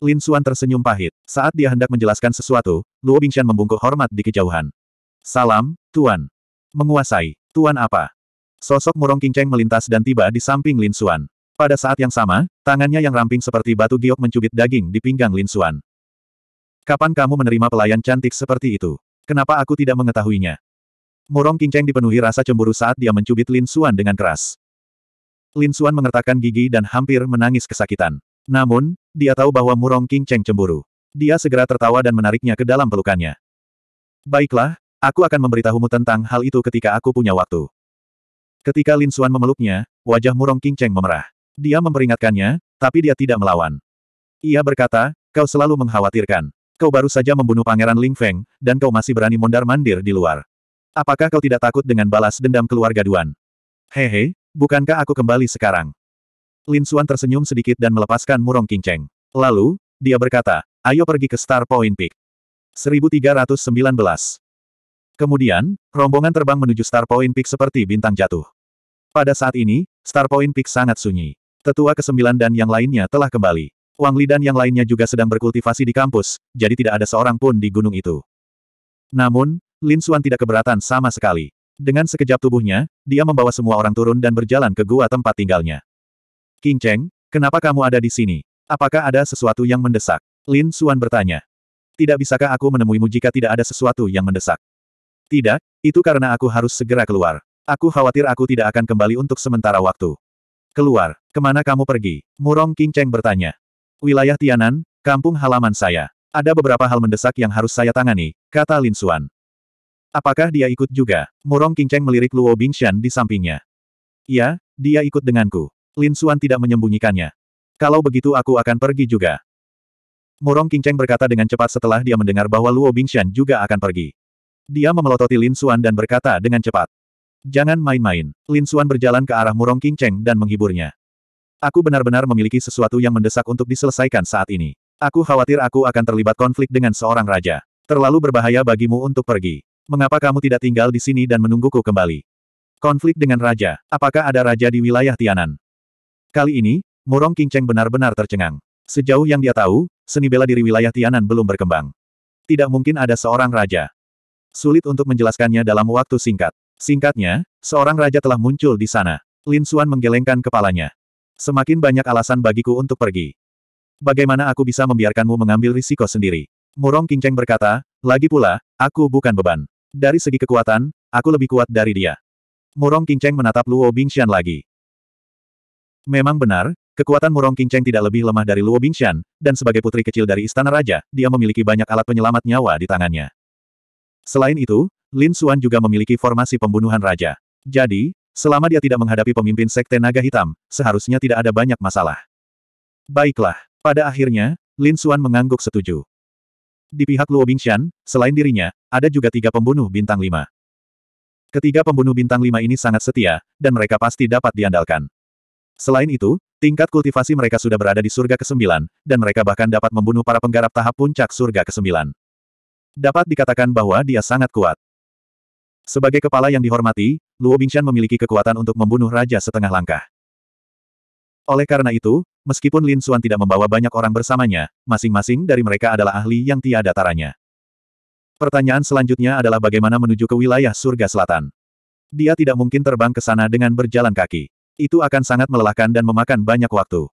Lin Xuan tersenyum pahit. Saat dia hendak menjelaskan sesuatu, Luo Bingshan membungkuk hormat di kejauhan. Salam, Tuan. Menguasai. Tuan apa? Sosok Murong kinceng melintas dan tiba di samping Lin Xuan. Pada saat yang sama, tangannya yang ramping seperti batu giok mencubit daging di pinggang Lin Xuan. Kapan kamu menerima pelayan cantik seperti itu? Kenapa aku tidak mengetahuinya? Murong kinceng dipenuhi rasa cemburu saat dia mencubit Lin Xuan dengan keras. Lin Xuan mengertakkan gigi dan hampir menangis kesakitan. Namun, dia tahu bahwa Murong King Cheng cemburu. Dia segera tertawa dan menariknya ke dalam pelukannya. Baiklah, Aku akan memberitahumu tentang hal itu ketika aku punya waktu. Ketika Lin Xuan memeluknya, wajah murong King Cheng memerah. Dia memperingatkannya, tapi dia tidak melawan. Ia berkata, kau selalu mengkhawatirkan. Kau baru saja membunuh Pangeran Ling Feng, dan kau masih berani mondar-mandir di luar. Apakah kau tidak takut dengan balas dendam keluarga Duan? Hehe, bukankah aku kembali sekarang? Lin Xuan tersenyum sedikit dan melepaskan murong King Cheng. Lalu, dia berkata, ayo pergi ke Star Point Peak. 1319 Kemudian, rombongan terbang menuju Star Point Peak seperti bintang jatuh. Pada saat ini, Star Point Peak sangat sunyi. Tetua kesembilan dan yang lainnya telah kembali. Wang Li dan yang lainnya juga sedang berkultivasi di kampus, jadi tidak ada seorang pun di gunung itu. Namun, Lin Xuan tidak keberatan sama sekali. Dengan sekejap tubuhnya, dia membawa semua orang turun dan berjalan ke gua tempat tinggalnya. King Cheng, kenapa kamu ada di sini? Apakah ada sesuatu yang mendesak? Lin Xuan bertanya. Tidak bisakah aku menemuimu jika tidak ada sesuatu yang mendesak? Tidak, itu karena aku harus segera keluar. Aku khawatir aku tidak akan kembali untuk sementara waktu. Keluar, kemana kamu pergi? Murong King Cheng bertanya. Wilayah Tianan, kampung halaman saya. Ada beberapa hal mendesak yang harus saya tangani, kata Lin Xuan. Apakah dia ikut juga? Murong King Cheng melirik Luo Bingxian di sampingnya. Ya, dia ikut denganku. Lin Xuan tidak menyembunyikannya. Kalau begitu aku akan pergi juga. Murong King Cheng berkata dengan cepat setelah dia mendengar bahwa Luo Bingxian juga akan pergi. Dia memelototi Lin Xuan dan berkata dengan cepat. Jangan main-main. Lin Xuan berjalan ke arah Murong King Cheng dan menghiburnya. Aku benar-benar memiliki sesuatu yang mendesak untuk diselesaikan saat ini. Aku khawatir aku akan terlibat konflik dengan seorang raja. Terlalu berbahaya bagimu untuk pergi. Mengapa kamu tidak tinggal di sini dan menungguku kembali? Konflik dengan raja. Apakah ada raja di wilayah Tianan? Kali ini, Murong King Cheng benar-benar tercengang. Sejauh yang dia tahu, seni bela diri wilayah Tianan belum berkembang. Tidak mungkin ada seorang raja. Sulit untuk menjelaskannya dalam waktu singkat. Singkatnya, seorang raja telah muncul di sana. Lin Xuan menggelengkan kepalanya. Semakin banyak alasan bagiku untuk pergi. Bagaimana aku bisa membiarkanmu mengambil risiko sendiri? Murong Kingceng berkata, lagi pula, aku bukan beban. Dari segi kekuatan, aku lebih kuat dari dia. Murong Kingceng menatap Luo Bingxian lagi. Memang benar, kekuatan Murong Kingceng tidak lebih lemah dari Luo Bingxian, dan sebagai putri kecil dari istana raja, dia memiliki banyak alat penyelamat nyawa di tangannya. Selain itu, Lin Xuan juga memiliki formasi pembunuhan raja. Jadi, selama dia tidak menghadapi pemimpin Sekte Naga Hitam, seharusnya tidak ada banyak masalah. Baiklah. Pada akhirnya, Lin Xuan mengangguk setuju. Di pihak Luo Bingshan, selain dirinya, ada juga tiga pembunuh bintang lima. Ketiga pembunuh bintang lima ini sangat setia, dan mereka pasti dapat diandalkan. Selain itu, tingkat kultivasi mereka sudah berada di surga ke-9, dan mereka bahkan dapat membunuh para penggarap tahap puncak surga ke-9. Dapat dikatakan bahwa dia sangat kuat. Sebagai kepala yang dihormati, Luo Bingshan memiliki kekuatan untuk membunuh raja setengah langkah. Oleh karena itu, meskipun Lin Xuan tidak membawa banyak orang bersamanya, masing-masing dari mereka adalah ahli yang tiada taranya. Pertanyaan selanjutnya adalah bagaimana menuju ke wilayah surga selatan. Dia tidak mungkin terbang ke sana dengan berjalan kaki. Itu akan sangat melelahkan dan memakan banyak waktu.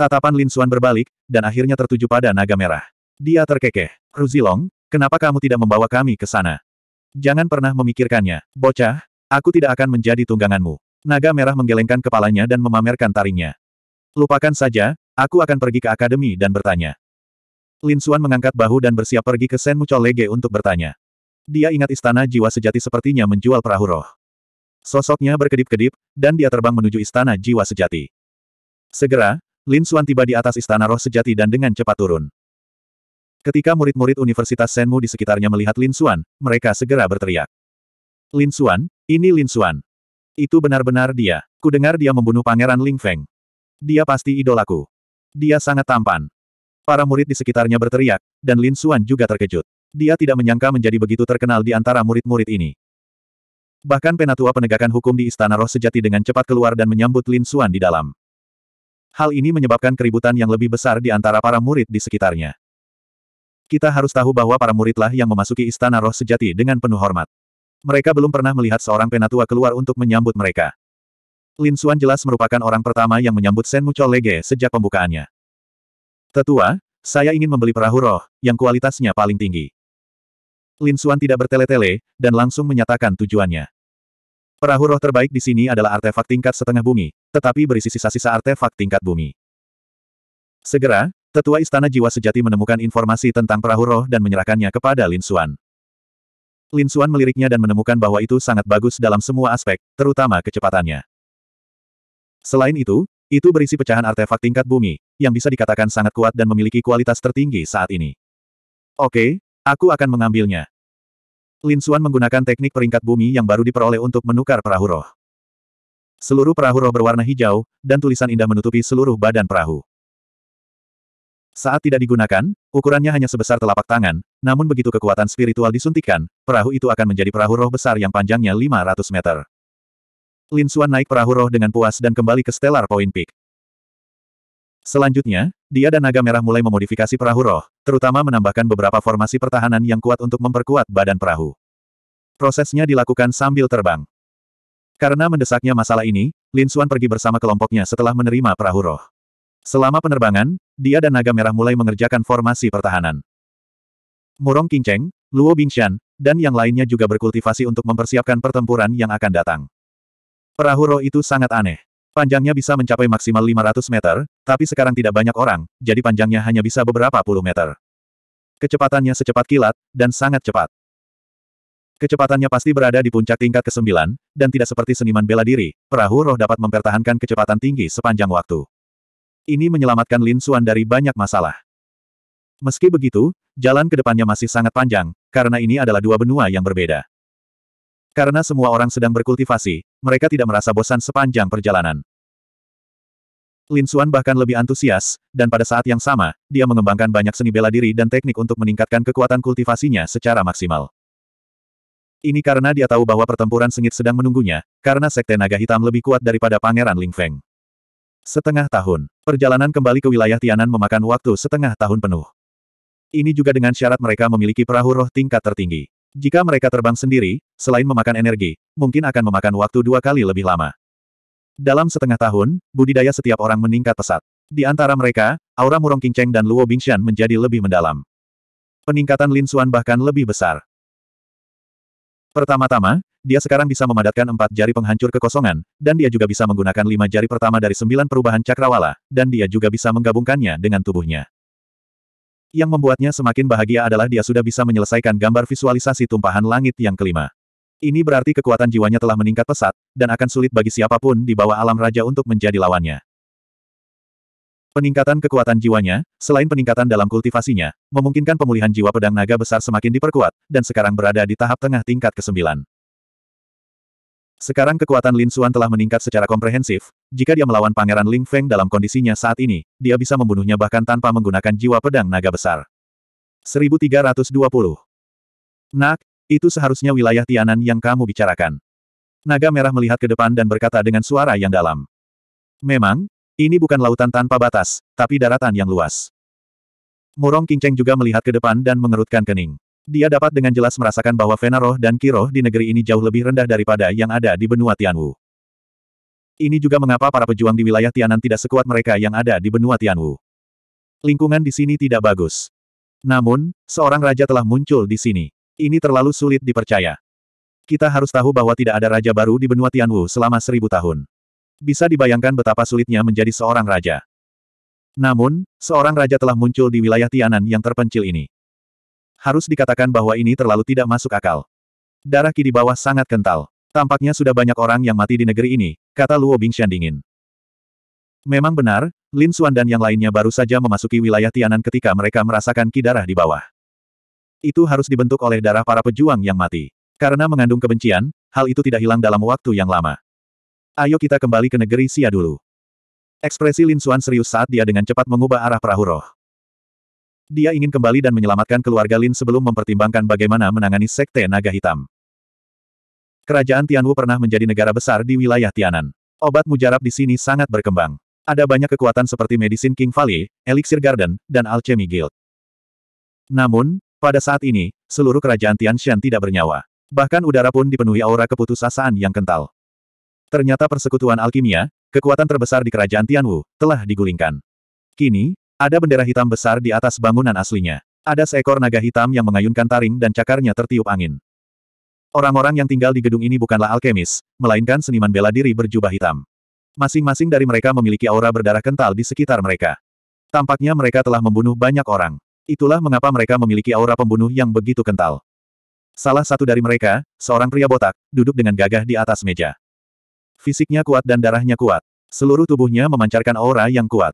Tatapan Lin Xuan berbalik, dan akhirnya tertuju pada naga merah. Dia terkekeh. Ruzilong, Kenapa kamu tidak membawa kami ke sana? Jangan pernah memikirkannya. Bocah, aku tidak akan menjadi tungganganmu. Naga merah menggelengkan kepalanya dan memamerkan taringnya. Lupakan saja, aku akan pergi ke akademi dan bertanya. Lin Suan mengangkat bahu dan bersiap pergi ke Sen Mucho Lege untuk bertanya. Dia ingat istana jiwa sejati sepertinya menjual perahu roh. Sosoknya berkedip-kedip, dan dia terbang menuju istana jiwa sejati. Segera, Lin Suan tiba di atas istana roh sejati dan dengan cepat turun. Ketika murid-murid Universitas Senmu di sekitarnya melihat Lin Xuan, mereka segera berteriak. Lin Xuan, ini Lin Xuan. Itu benar-benar dia. Kudengar dia membunuh Pangeran Ling Feng. Dia pasti idolaku. Dia sangat tampan. Para murid di sekitarnya berteriak, dan Lin Xuan juga terkejut. Dia tidak menyangka menjadi begitu terkenal di antara murid-murid ini. Bahkan penatua penegakan hukum di Istana Roh Sejati dengan cepat keluar dan menyambut Lin Xuan di dalam. Hal ini menyebabkan keributan yang lebih besar di antara para murid di sekitarnya. Kita harus tahu bahwa para muridlah yang memasuki istana roh sejati dengan penuh hormat. Mereka belum pernah melihat seorang penatua keluar untuk menyambut mereka. Lin Xuan jelas merupakan orang pertama yang menyambut Sen Mucho Lege sejak pembukaannya. Tetua, saya ingin membeli perahu roh, yang kualitasnya paling tinggi. Lin Xuan tidak bertele-tele, dan langsung menyatakan tujuannya. Perahu roh terbaik di sini adalah artefak tingkat setengah bumi, tetapi berisi sisa-sisa artefak tingkat bumi. Segera, Tetua Istana Jiwa Sejati menemukan informasi tentang perahu roh dan menyerahkannya kepada Lin Xuan. Lin Xuan meliriknya dan menemukan bahwa itu sangat bagus dalam semua aspek, terutama kecepatannya. Selain itu, itu berisi pecahan artefak tingkat bumi, yang bisa dikatakan sangat kuat dan memiliki kualitas tertinggi saat ini. Oke, aku akan mengambilnya. Lin Xuan menggunakan teknik peringkat bumi yang baru diperoleh untuk menukar perahu roh. Seluruh perahu roh berwarna hijau, dan tulisan indah menutupi seluruh badan perahu. Saat tidak digunakan, ukurannya hanya sebesar telapak tangan, namun begitu kekuatan spiritual disuntikan, perahu itu akan menjadi perahu roh besar yang panjangnya 500 meter. Lin Xuan naik perahu roh dengan puas dan kembali ke Stellar Point Peak. Selanjutnya, dia dan naga merah mulai memodifikasi perahu roh, terutama menambahkan beberapa formasi pertahanan yang kuat untuk memperkuat badan perahu. Prosesnya dilakukan sambil terbang. Karena mendesaknya masalah ini, Lin Xuan pergi bersama kelompoknya setelah menerima perahu roh. Selama penerbangan, dia dan naga merah mulai mengerjakan formasi pertahanan. Murong Qingcheng, Luo Bingshan, dan yang lainnya juga berkultivasi untuk mempersiapkan pertempuran yang akan datang. Perahu roh itu sangat aneh. Panjangnya bisa mencapai maksimal 500 meter, tapi sekarang tidak banyak orang, jadi panjangnya hanya bisa beberapa puluh meter. Kecepatannya secepat kilat, dan sangat cepat. Kecepatannya pasti berada di puncak tingkat ke-9, dan tidak seperti seniman bela diri, perahu roh dapat mempertahankan kecepatan tinggi sepanjang waktu. Ini menyelamatkan Lin Xuan dari banyak masalah. Meski begitu, jalan ke depannya masih sangat panjang, karena ini adalah dua benua yang berbeda. Karena semua orang sedang berkultivasi, mereka tidak merasa bosan sepanjang perjalanan. Lin Xuan bahkan lebih antusias, dan pada saat yang sama, dia mengembangkan banyak seni bela diri dan teknik untuk meningkatkan kekuatan kultivasinya secara maksimal. Ini karena dia tahu bahwa pertempuran sengit sedang menunggunya, karena Sekte Naga Hitam lebih kuat daripada Pangeran Ling Feng. Setengah tahun. Perjalanan kembali ke wilayah Tianan memakan waktu setengah tahun penuh. Ini juga dengan syarat mereka memiliki perahu roh tingkat tertinggi. Jika mereka terbang sendiri, selain memakan energi, mungkin akan memakan waktu dua kali lebih lama. Dalam setengah tahun, budidaya setiap orang meningkat pesat. Di antara mereka, aura Murong Qingcheng dan Luo Bingshan menjadi lebih mendalam. Peningkatan Lin Xuan bahkan lebih besar. Pertama-tama, dia sekarang bisa memadatkan empat jari penghancur kekosongan, dan dia juga bisa menggunakan lima jari pertama dari sembilan perubahan cakrawala, dan dia juga bisa menggabungkannya dengan tubuhnya. Yang membuatnya semakin bahagia adalah dia sudah bisa menyelesaikan gambar visualisasi tumpahan langit yang kelima. Ini berarti kekuatan jiwanya telah meningkat pesat, dan akan sulit bagi siapapun di bawah alam raja untuk menjadi lawannya. Peningkatan kekuatan jiwanya, selain peningkatan dalam kultivasinya, memungkinkan pemulihan jiwa pedang naga besar semakin diperkuat, dan sekarang berada di tahap tengah tingkat kesembilan. Sekarang kekuatan Lin Suan telah meningkat secara komprehensif, jika dia melawan Pangeran Ling Feng dalam kondisinya saat ini, dia bisa membunuhnya bahkan tanpa menggunakan jiwa pedang naga besar. 1320. Nak, itu seharusnya wilayah Tianan yang kamu bicarakan. Naga merah melihat ke depan dan berkata dengan suara yang dalam. Memang, ini bukan lautan tanpa batas, tapi daratan yang luas. Murong Qingcheng juga melihat ke depan dan mengerutkan kening. Dia dapat dengan jelas merasakan bahwa Vena dan Kiroh di negeri ini jauh lebih rendah daripada yang ada di benua Tianwu. Ini juga mengapa para pejuang di wilayah Tianan tidak sekuat mereka yang ada di benua Tianwu. Lingkungan di sini tidak bagus. Namun, seorang raja telah muncul di sini. Ini terlalu sulit dipercaya. Kita harus tahu bahwa tidak ada raja baru di benua Tianwu selama seribu tahun. Bisa dibayangkan betapa sulitnya menjadi seorang raja. Namun, seorang raja telah muncul di wilayah Tianan yang terpencil ini harus dikatakan bahwa ini terlalu tidak masuk akal. Darah ki di bawah sangat kental. Tampaknya sudah banyak orang yang mati di negeri ini, kata Luo Bingxian dingin. Memang benar, Lin Xuan dan yang lainnya baru saja memasuki wilayah Tianan ketika mereka merasakan ki darah di bawah. Itu harus dibentuk oleh darah para pejuang yang mati. Karena mengandung kebencian, hal itu tidak hilang dalam waktu yang lama. Ayo kita kembali ke negeri Sia dulu. Ekspresi Lin Xuan serius saat dia dengan cepat mengubah arah perahu roh. Dia ingin kembali dan menyelamatkan keluarga Lin sebelum mempertimbangkan bagaimana menangani Sekte Naga Hitam. Kerajaan Tianwu pernah menjadi negara besar di wilayah Tianan. Obat mujarab di sini sangat berkembang. Ada banyak kekuatan seperti Medicine King Valley, Elixir Garden, dan Alchemy Guild. Namun, pada saat ini, seluruh kerajaan Tianxian tidak bernyawa. Bahkan udara pun dipenuhi aura keputusasaan yang kental. Ternyata persekutuan alkimia, kekuatan terbesar di kerajaan Tianwu, telah digulingkan. Kini, ada bendera hitam besar di atas bangunan aslinya. Ada seekor naga hitam yang mengayunkan taring dan cakarnya tertiup angin. Orang-orang yang tinggal di gedung ini bukanlah alkemis, melainkan seniman bela diri berjubah hitam. Masing-masing dari mereka memiliki aura berdarah kental di sekitar mereka. Tampaknya mereka telah membunuh banyak orang. Itulah mengapa mereka memiliki aura pembunuh yang begitu kental. Salah satu dari mereka, seorang pria botak, duduk dengan gagah di atas meja. Fisiknya kuat dan darahnya kuat. Seluruh tubuhnya memancarkan aura yang kuat.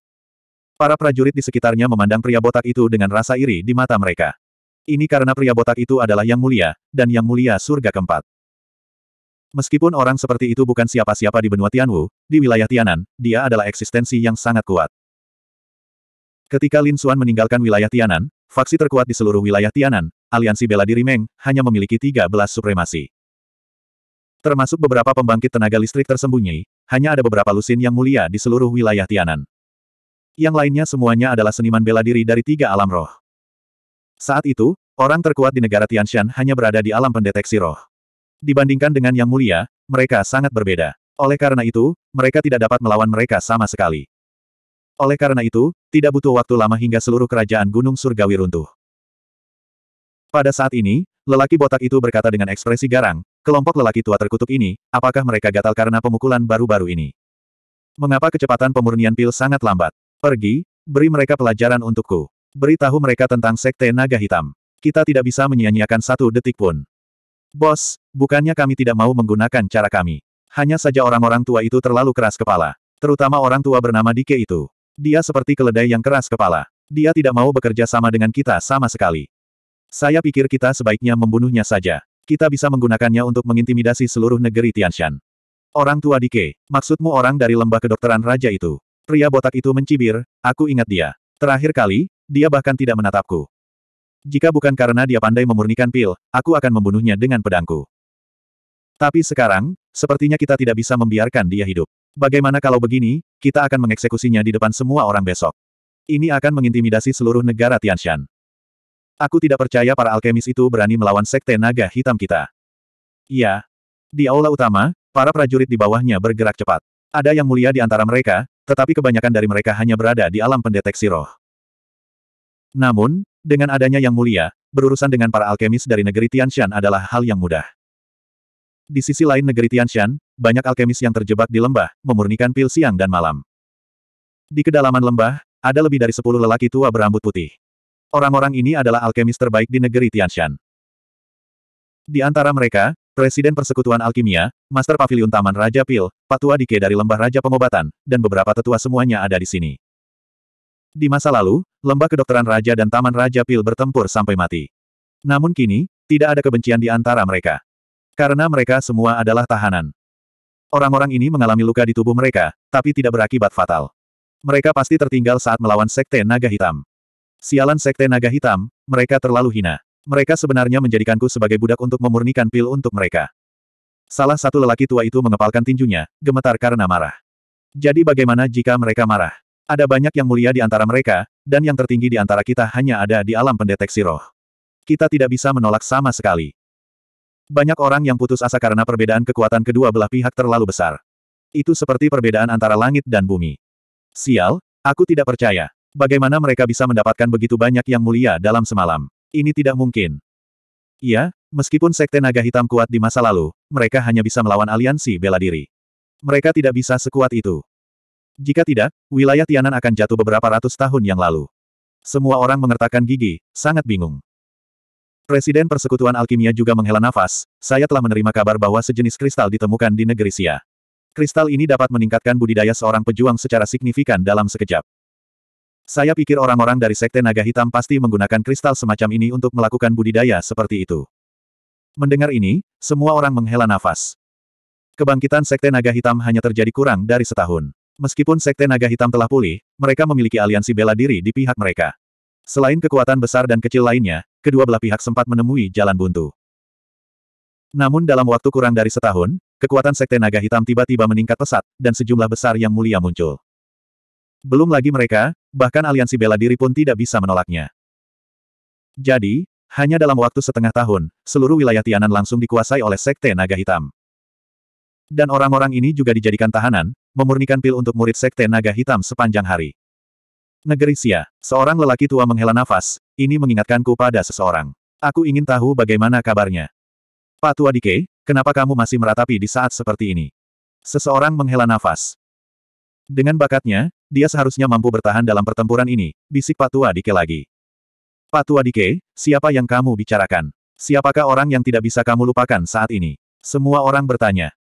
Para prajurit di sekitarnya memandang pria botak itu dengan rasa iri di mata mereka. Ini karena pria botak itu adalah yang mulia, dan yang mulia surga keempat. Meskipun orang seperti itu bukan siapa-siapa di benua Tianwu, di wilayah Tianan, dia adalah eksistensi yang sangat kuat. Ketika Lin Xuan meninggalkan wilayah Tianan, faksi terkuat di seluruh wilayah Tianan, aliansi bela diri Meng, hanya memiliki 13 supremasi. Termasuk beberapa pembangkit tenaga listrik tersembunyi, hanya ada beberapa lusin yang mulia di seluruh wilayah Tianan yang lainnya semuanya adalah seniman bela diri dari tiga alam roh. Saat itu, orang terkuat di negara Tianshan hanya berada di alam pendeteksi roh. Dibandingkan dengan Yang Mulia, mereka sangat berbeda. Oleh karena itu, mereka tidak dapat melawan mereka sama sekali. Oleh karena itu, tidak butuh waktu lama hingga seluruh kerajaan Gunung Surgawi runtuh. Pada saat ini, lelaki botak itu berkata dengan ekspresi garang, kelompok lelaki tua terkutuk ini, apakah mereka gatal karena pemukulan baru-baru ini? Mengapa kecepatan pemurnian pil sangat lambat? Pergi, beri mereka pelajaran untukku. Beritahu mereka tentang Sekte Naga Hitam. Kita tidak bisa menyia-nyiakan satu detik pun. Bos, bukannya kami tidak mau menggunakan cara kami. Hanya saja orang-orang tua itu terlalu keras kepala. Terutama orang tua bernama Dike itu. Dia seperti keledai yang keras kepala. Dia tidak mau bekerja sama dengan kita sama sekali. Saya pikir kita sebaiknya membunuhnya saja. Kita bisa menggunakannya untuk mengintimidasi seluruh negeri Tianshan. Orang tua Dike, maksudmu orang dari lembah kedokteran raja itu? Pria botak itu mencibir, aku ingat dia. Terakhir kali, dia bahkan tidak menatapku. Jika bukan karena dia pandai memurnikan pil, aku akan membunuhnya dengan pedangku. Tapi sekarang, sepertinya kita tidak bisa membiarkan dia hidup. Bagaimana kalau begini, kita akan mengeksekusinya di depan semua orang besok. Ini akan mengintimidasi seluruh negara Tianshan. Aku tidak percaya para alkemis itu berani melawan sekte naga hitam kita. Iya. Di aula utama, para prajurit di bawahnya bergerak cepat. Ada yang mulia di antara mereka, tetapi kebanyakan dari mereka hanya berada di alam pendeteksi roh. Namun, dengan adanya yang mulia, berurusan dengan para alkemis dari negeri Tianshan adalah hal yang mudah. Di sisi lain negeri Tianshan, banyak alkemis yang terjebak di lembah, memurnikan pil siang dan malam. Di kedalaman lembah, ada lebih dari sepuluh lelaki tua berambut putih. Orang-orang ini adalah alkemis terbaik di negeri Tianshan. Di antara mereka, Presiden Persekutuan Alkimia, Master Pavilion Taman Raja Pil, Patua Dike dari Lembah Raja Pengobatan, dan beberapa tetua semuanya ada di sini. Di masa lalu, Lembah Kedokteran Raja dan Taman Raja Pil bertempur sampai mati. Namun kini, tidak ada kebencian di antara mereka. Karena mereka semua adalah tahanan. Orang-orang ini mengalami luka di tubuh mereka, tapi tidak berakibat fatal. Mereka pasti tertinggal saat melawan Sekte Naga Hitam. Sialan Sekte Naga Hitam, mereka terlalu hina. Mereka sebenarnya menjadikanku sebagai budak untuk memurnikan pil untuk mereka. Salah satu lelaki tua itu mengepalkan tinjunya, gemetar karena marah. Jadi bagaimana jika mereka marah? Ada banyak yang mulia di antara mereka, dan yang tertinggi di antara kita hanya ada di alam pendeteksi roh. Kita tidak bisa menolak sama sekali. Banyak orang yang putus asa karena perbedaan kekuatan kedua belah pihak terlalu besar. Itu seperti perbedaan antara langit dan bumi. Sial, aku tidak percaya. Bagaimana mereka bisa mendapatkan begitu banyak yang mulia dalam semalam? Ini tidak mungkin. Iya, meskipun Sekte Naga Hitam kuat di masa lalu, mereka hanya bisa melawan aliansi bela diri. Mereka tidak bisa sekuat itu. Jika tidak, wilayah Tianan akan jatuh beberapa ratus tahun yang lalu. Semua orang mengertakkan gigi, sangat bingung. Presiden Persekutuan Alkimia juga menghela nafas, saya telah menerima kabar bahwa sejenis kristal ditemukan di negeri Sia. Kristal ini dapat meningkatkan budidaya seorang pejuang secara signifikan dalam sekejap. Saya pikir orang-orang dari Sekte Naga Hitam pasti menggunakan kristal semacam ini untuk melakukan budidaya seperti itu. Mendengar ini, semua orang menghela nafas. Kebangkitan Sekte Naga Hitam hanya terjadi kurang dari setahun. Meskipun Sekte Naga Hitam telah pulih, mereka memiliki aliansi bela diri di pihak mereka. Selain kekuatan besar dan kecil lainnya, kedua belah pihak sempat menemui jalan buntu. Namun dalam waktu kurang dari setahun, kekuatan Sekte Naga Hitam tiba-tiba meningkat pesat, dan sejumlah besar yang mulia muncul. Belum lagi mereka, bahkan aliansi bela diri pun tidak bisa menolaknya. Jadi, hanya dalam waktu setengah tahun, seluruh wilayah Tianan langsung dikuasai oleh Sekte Naga Hitam. Dan orang-orang ini juga dijadikan tahanan, memurnikan pil untuk murid Sekte Naga Hitam sepanjang hari. Negeri Sia, seorang lelaki tua menghela nafas, ini mengingatkanku pada seseorang. Aku ingin tahu bagaimana kabarnya. Pak Tua Dike, kenapa kamu masih meratapi di saat seperti ini? Seseorang menghela nafas. Dengan bakatnya, dia seharusnya mampu bertahan dalam pertempuran ini, bisik Patua Dike lagi. Patua Dike, siapa yang kamu bicarakan? Siapakah orang yang tidak bisa kamu lupakan saat ini? Semua orang bertanya.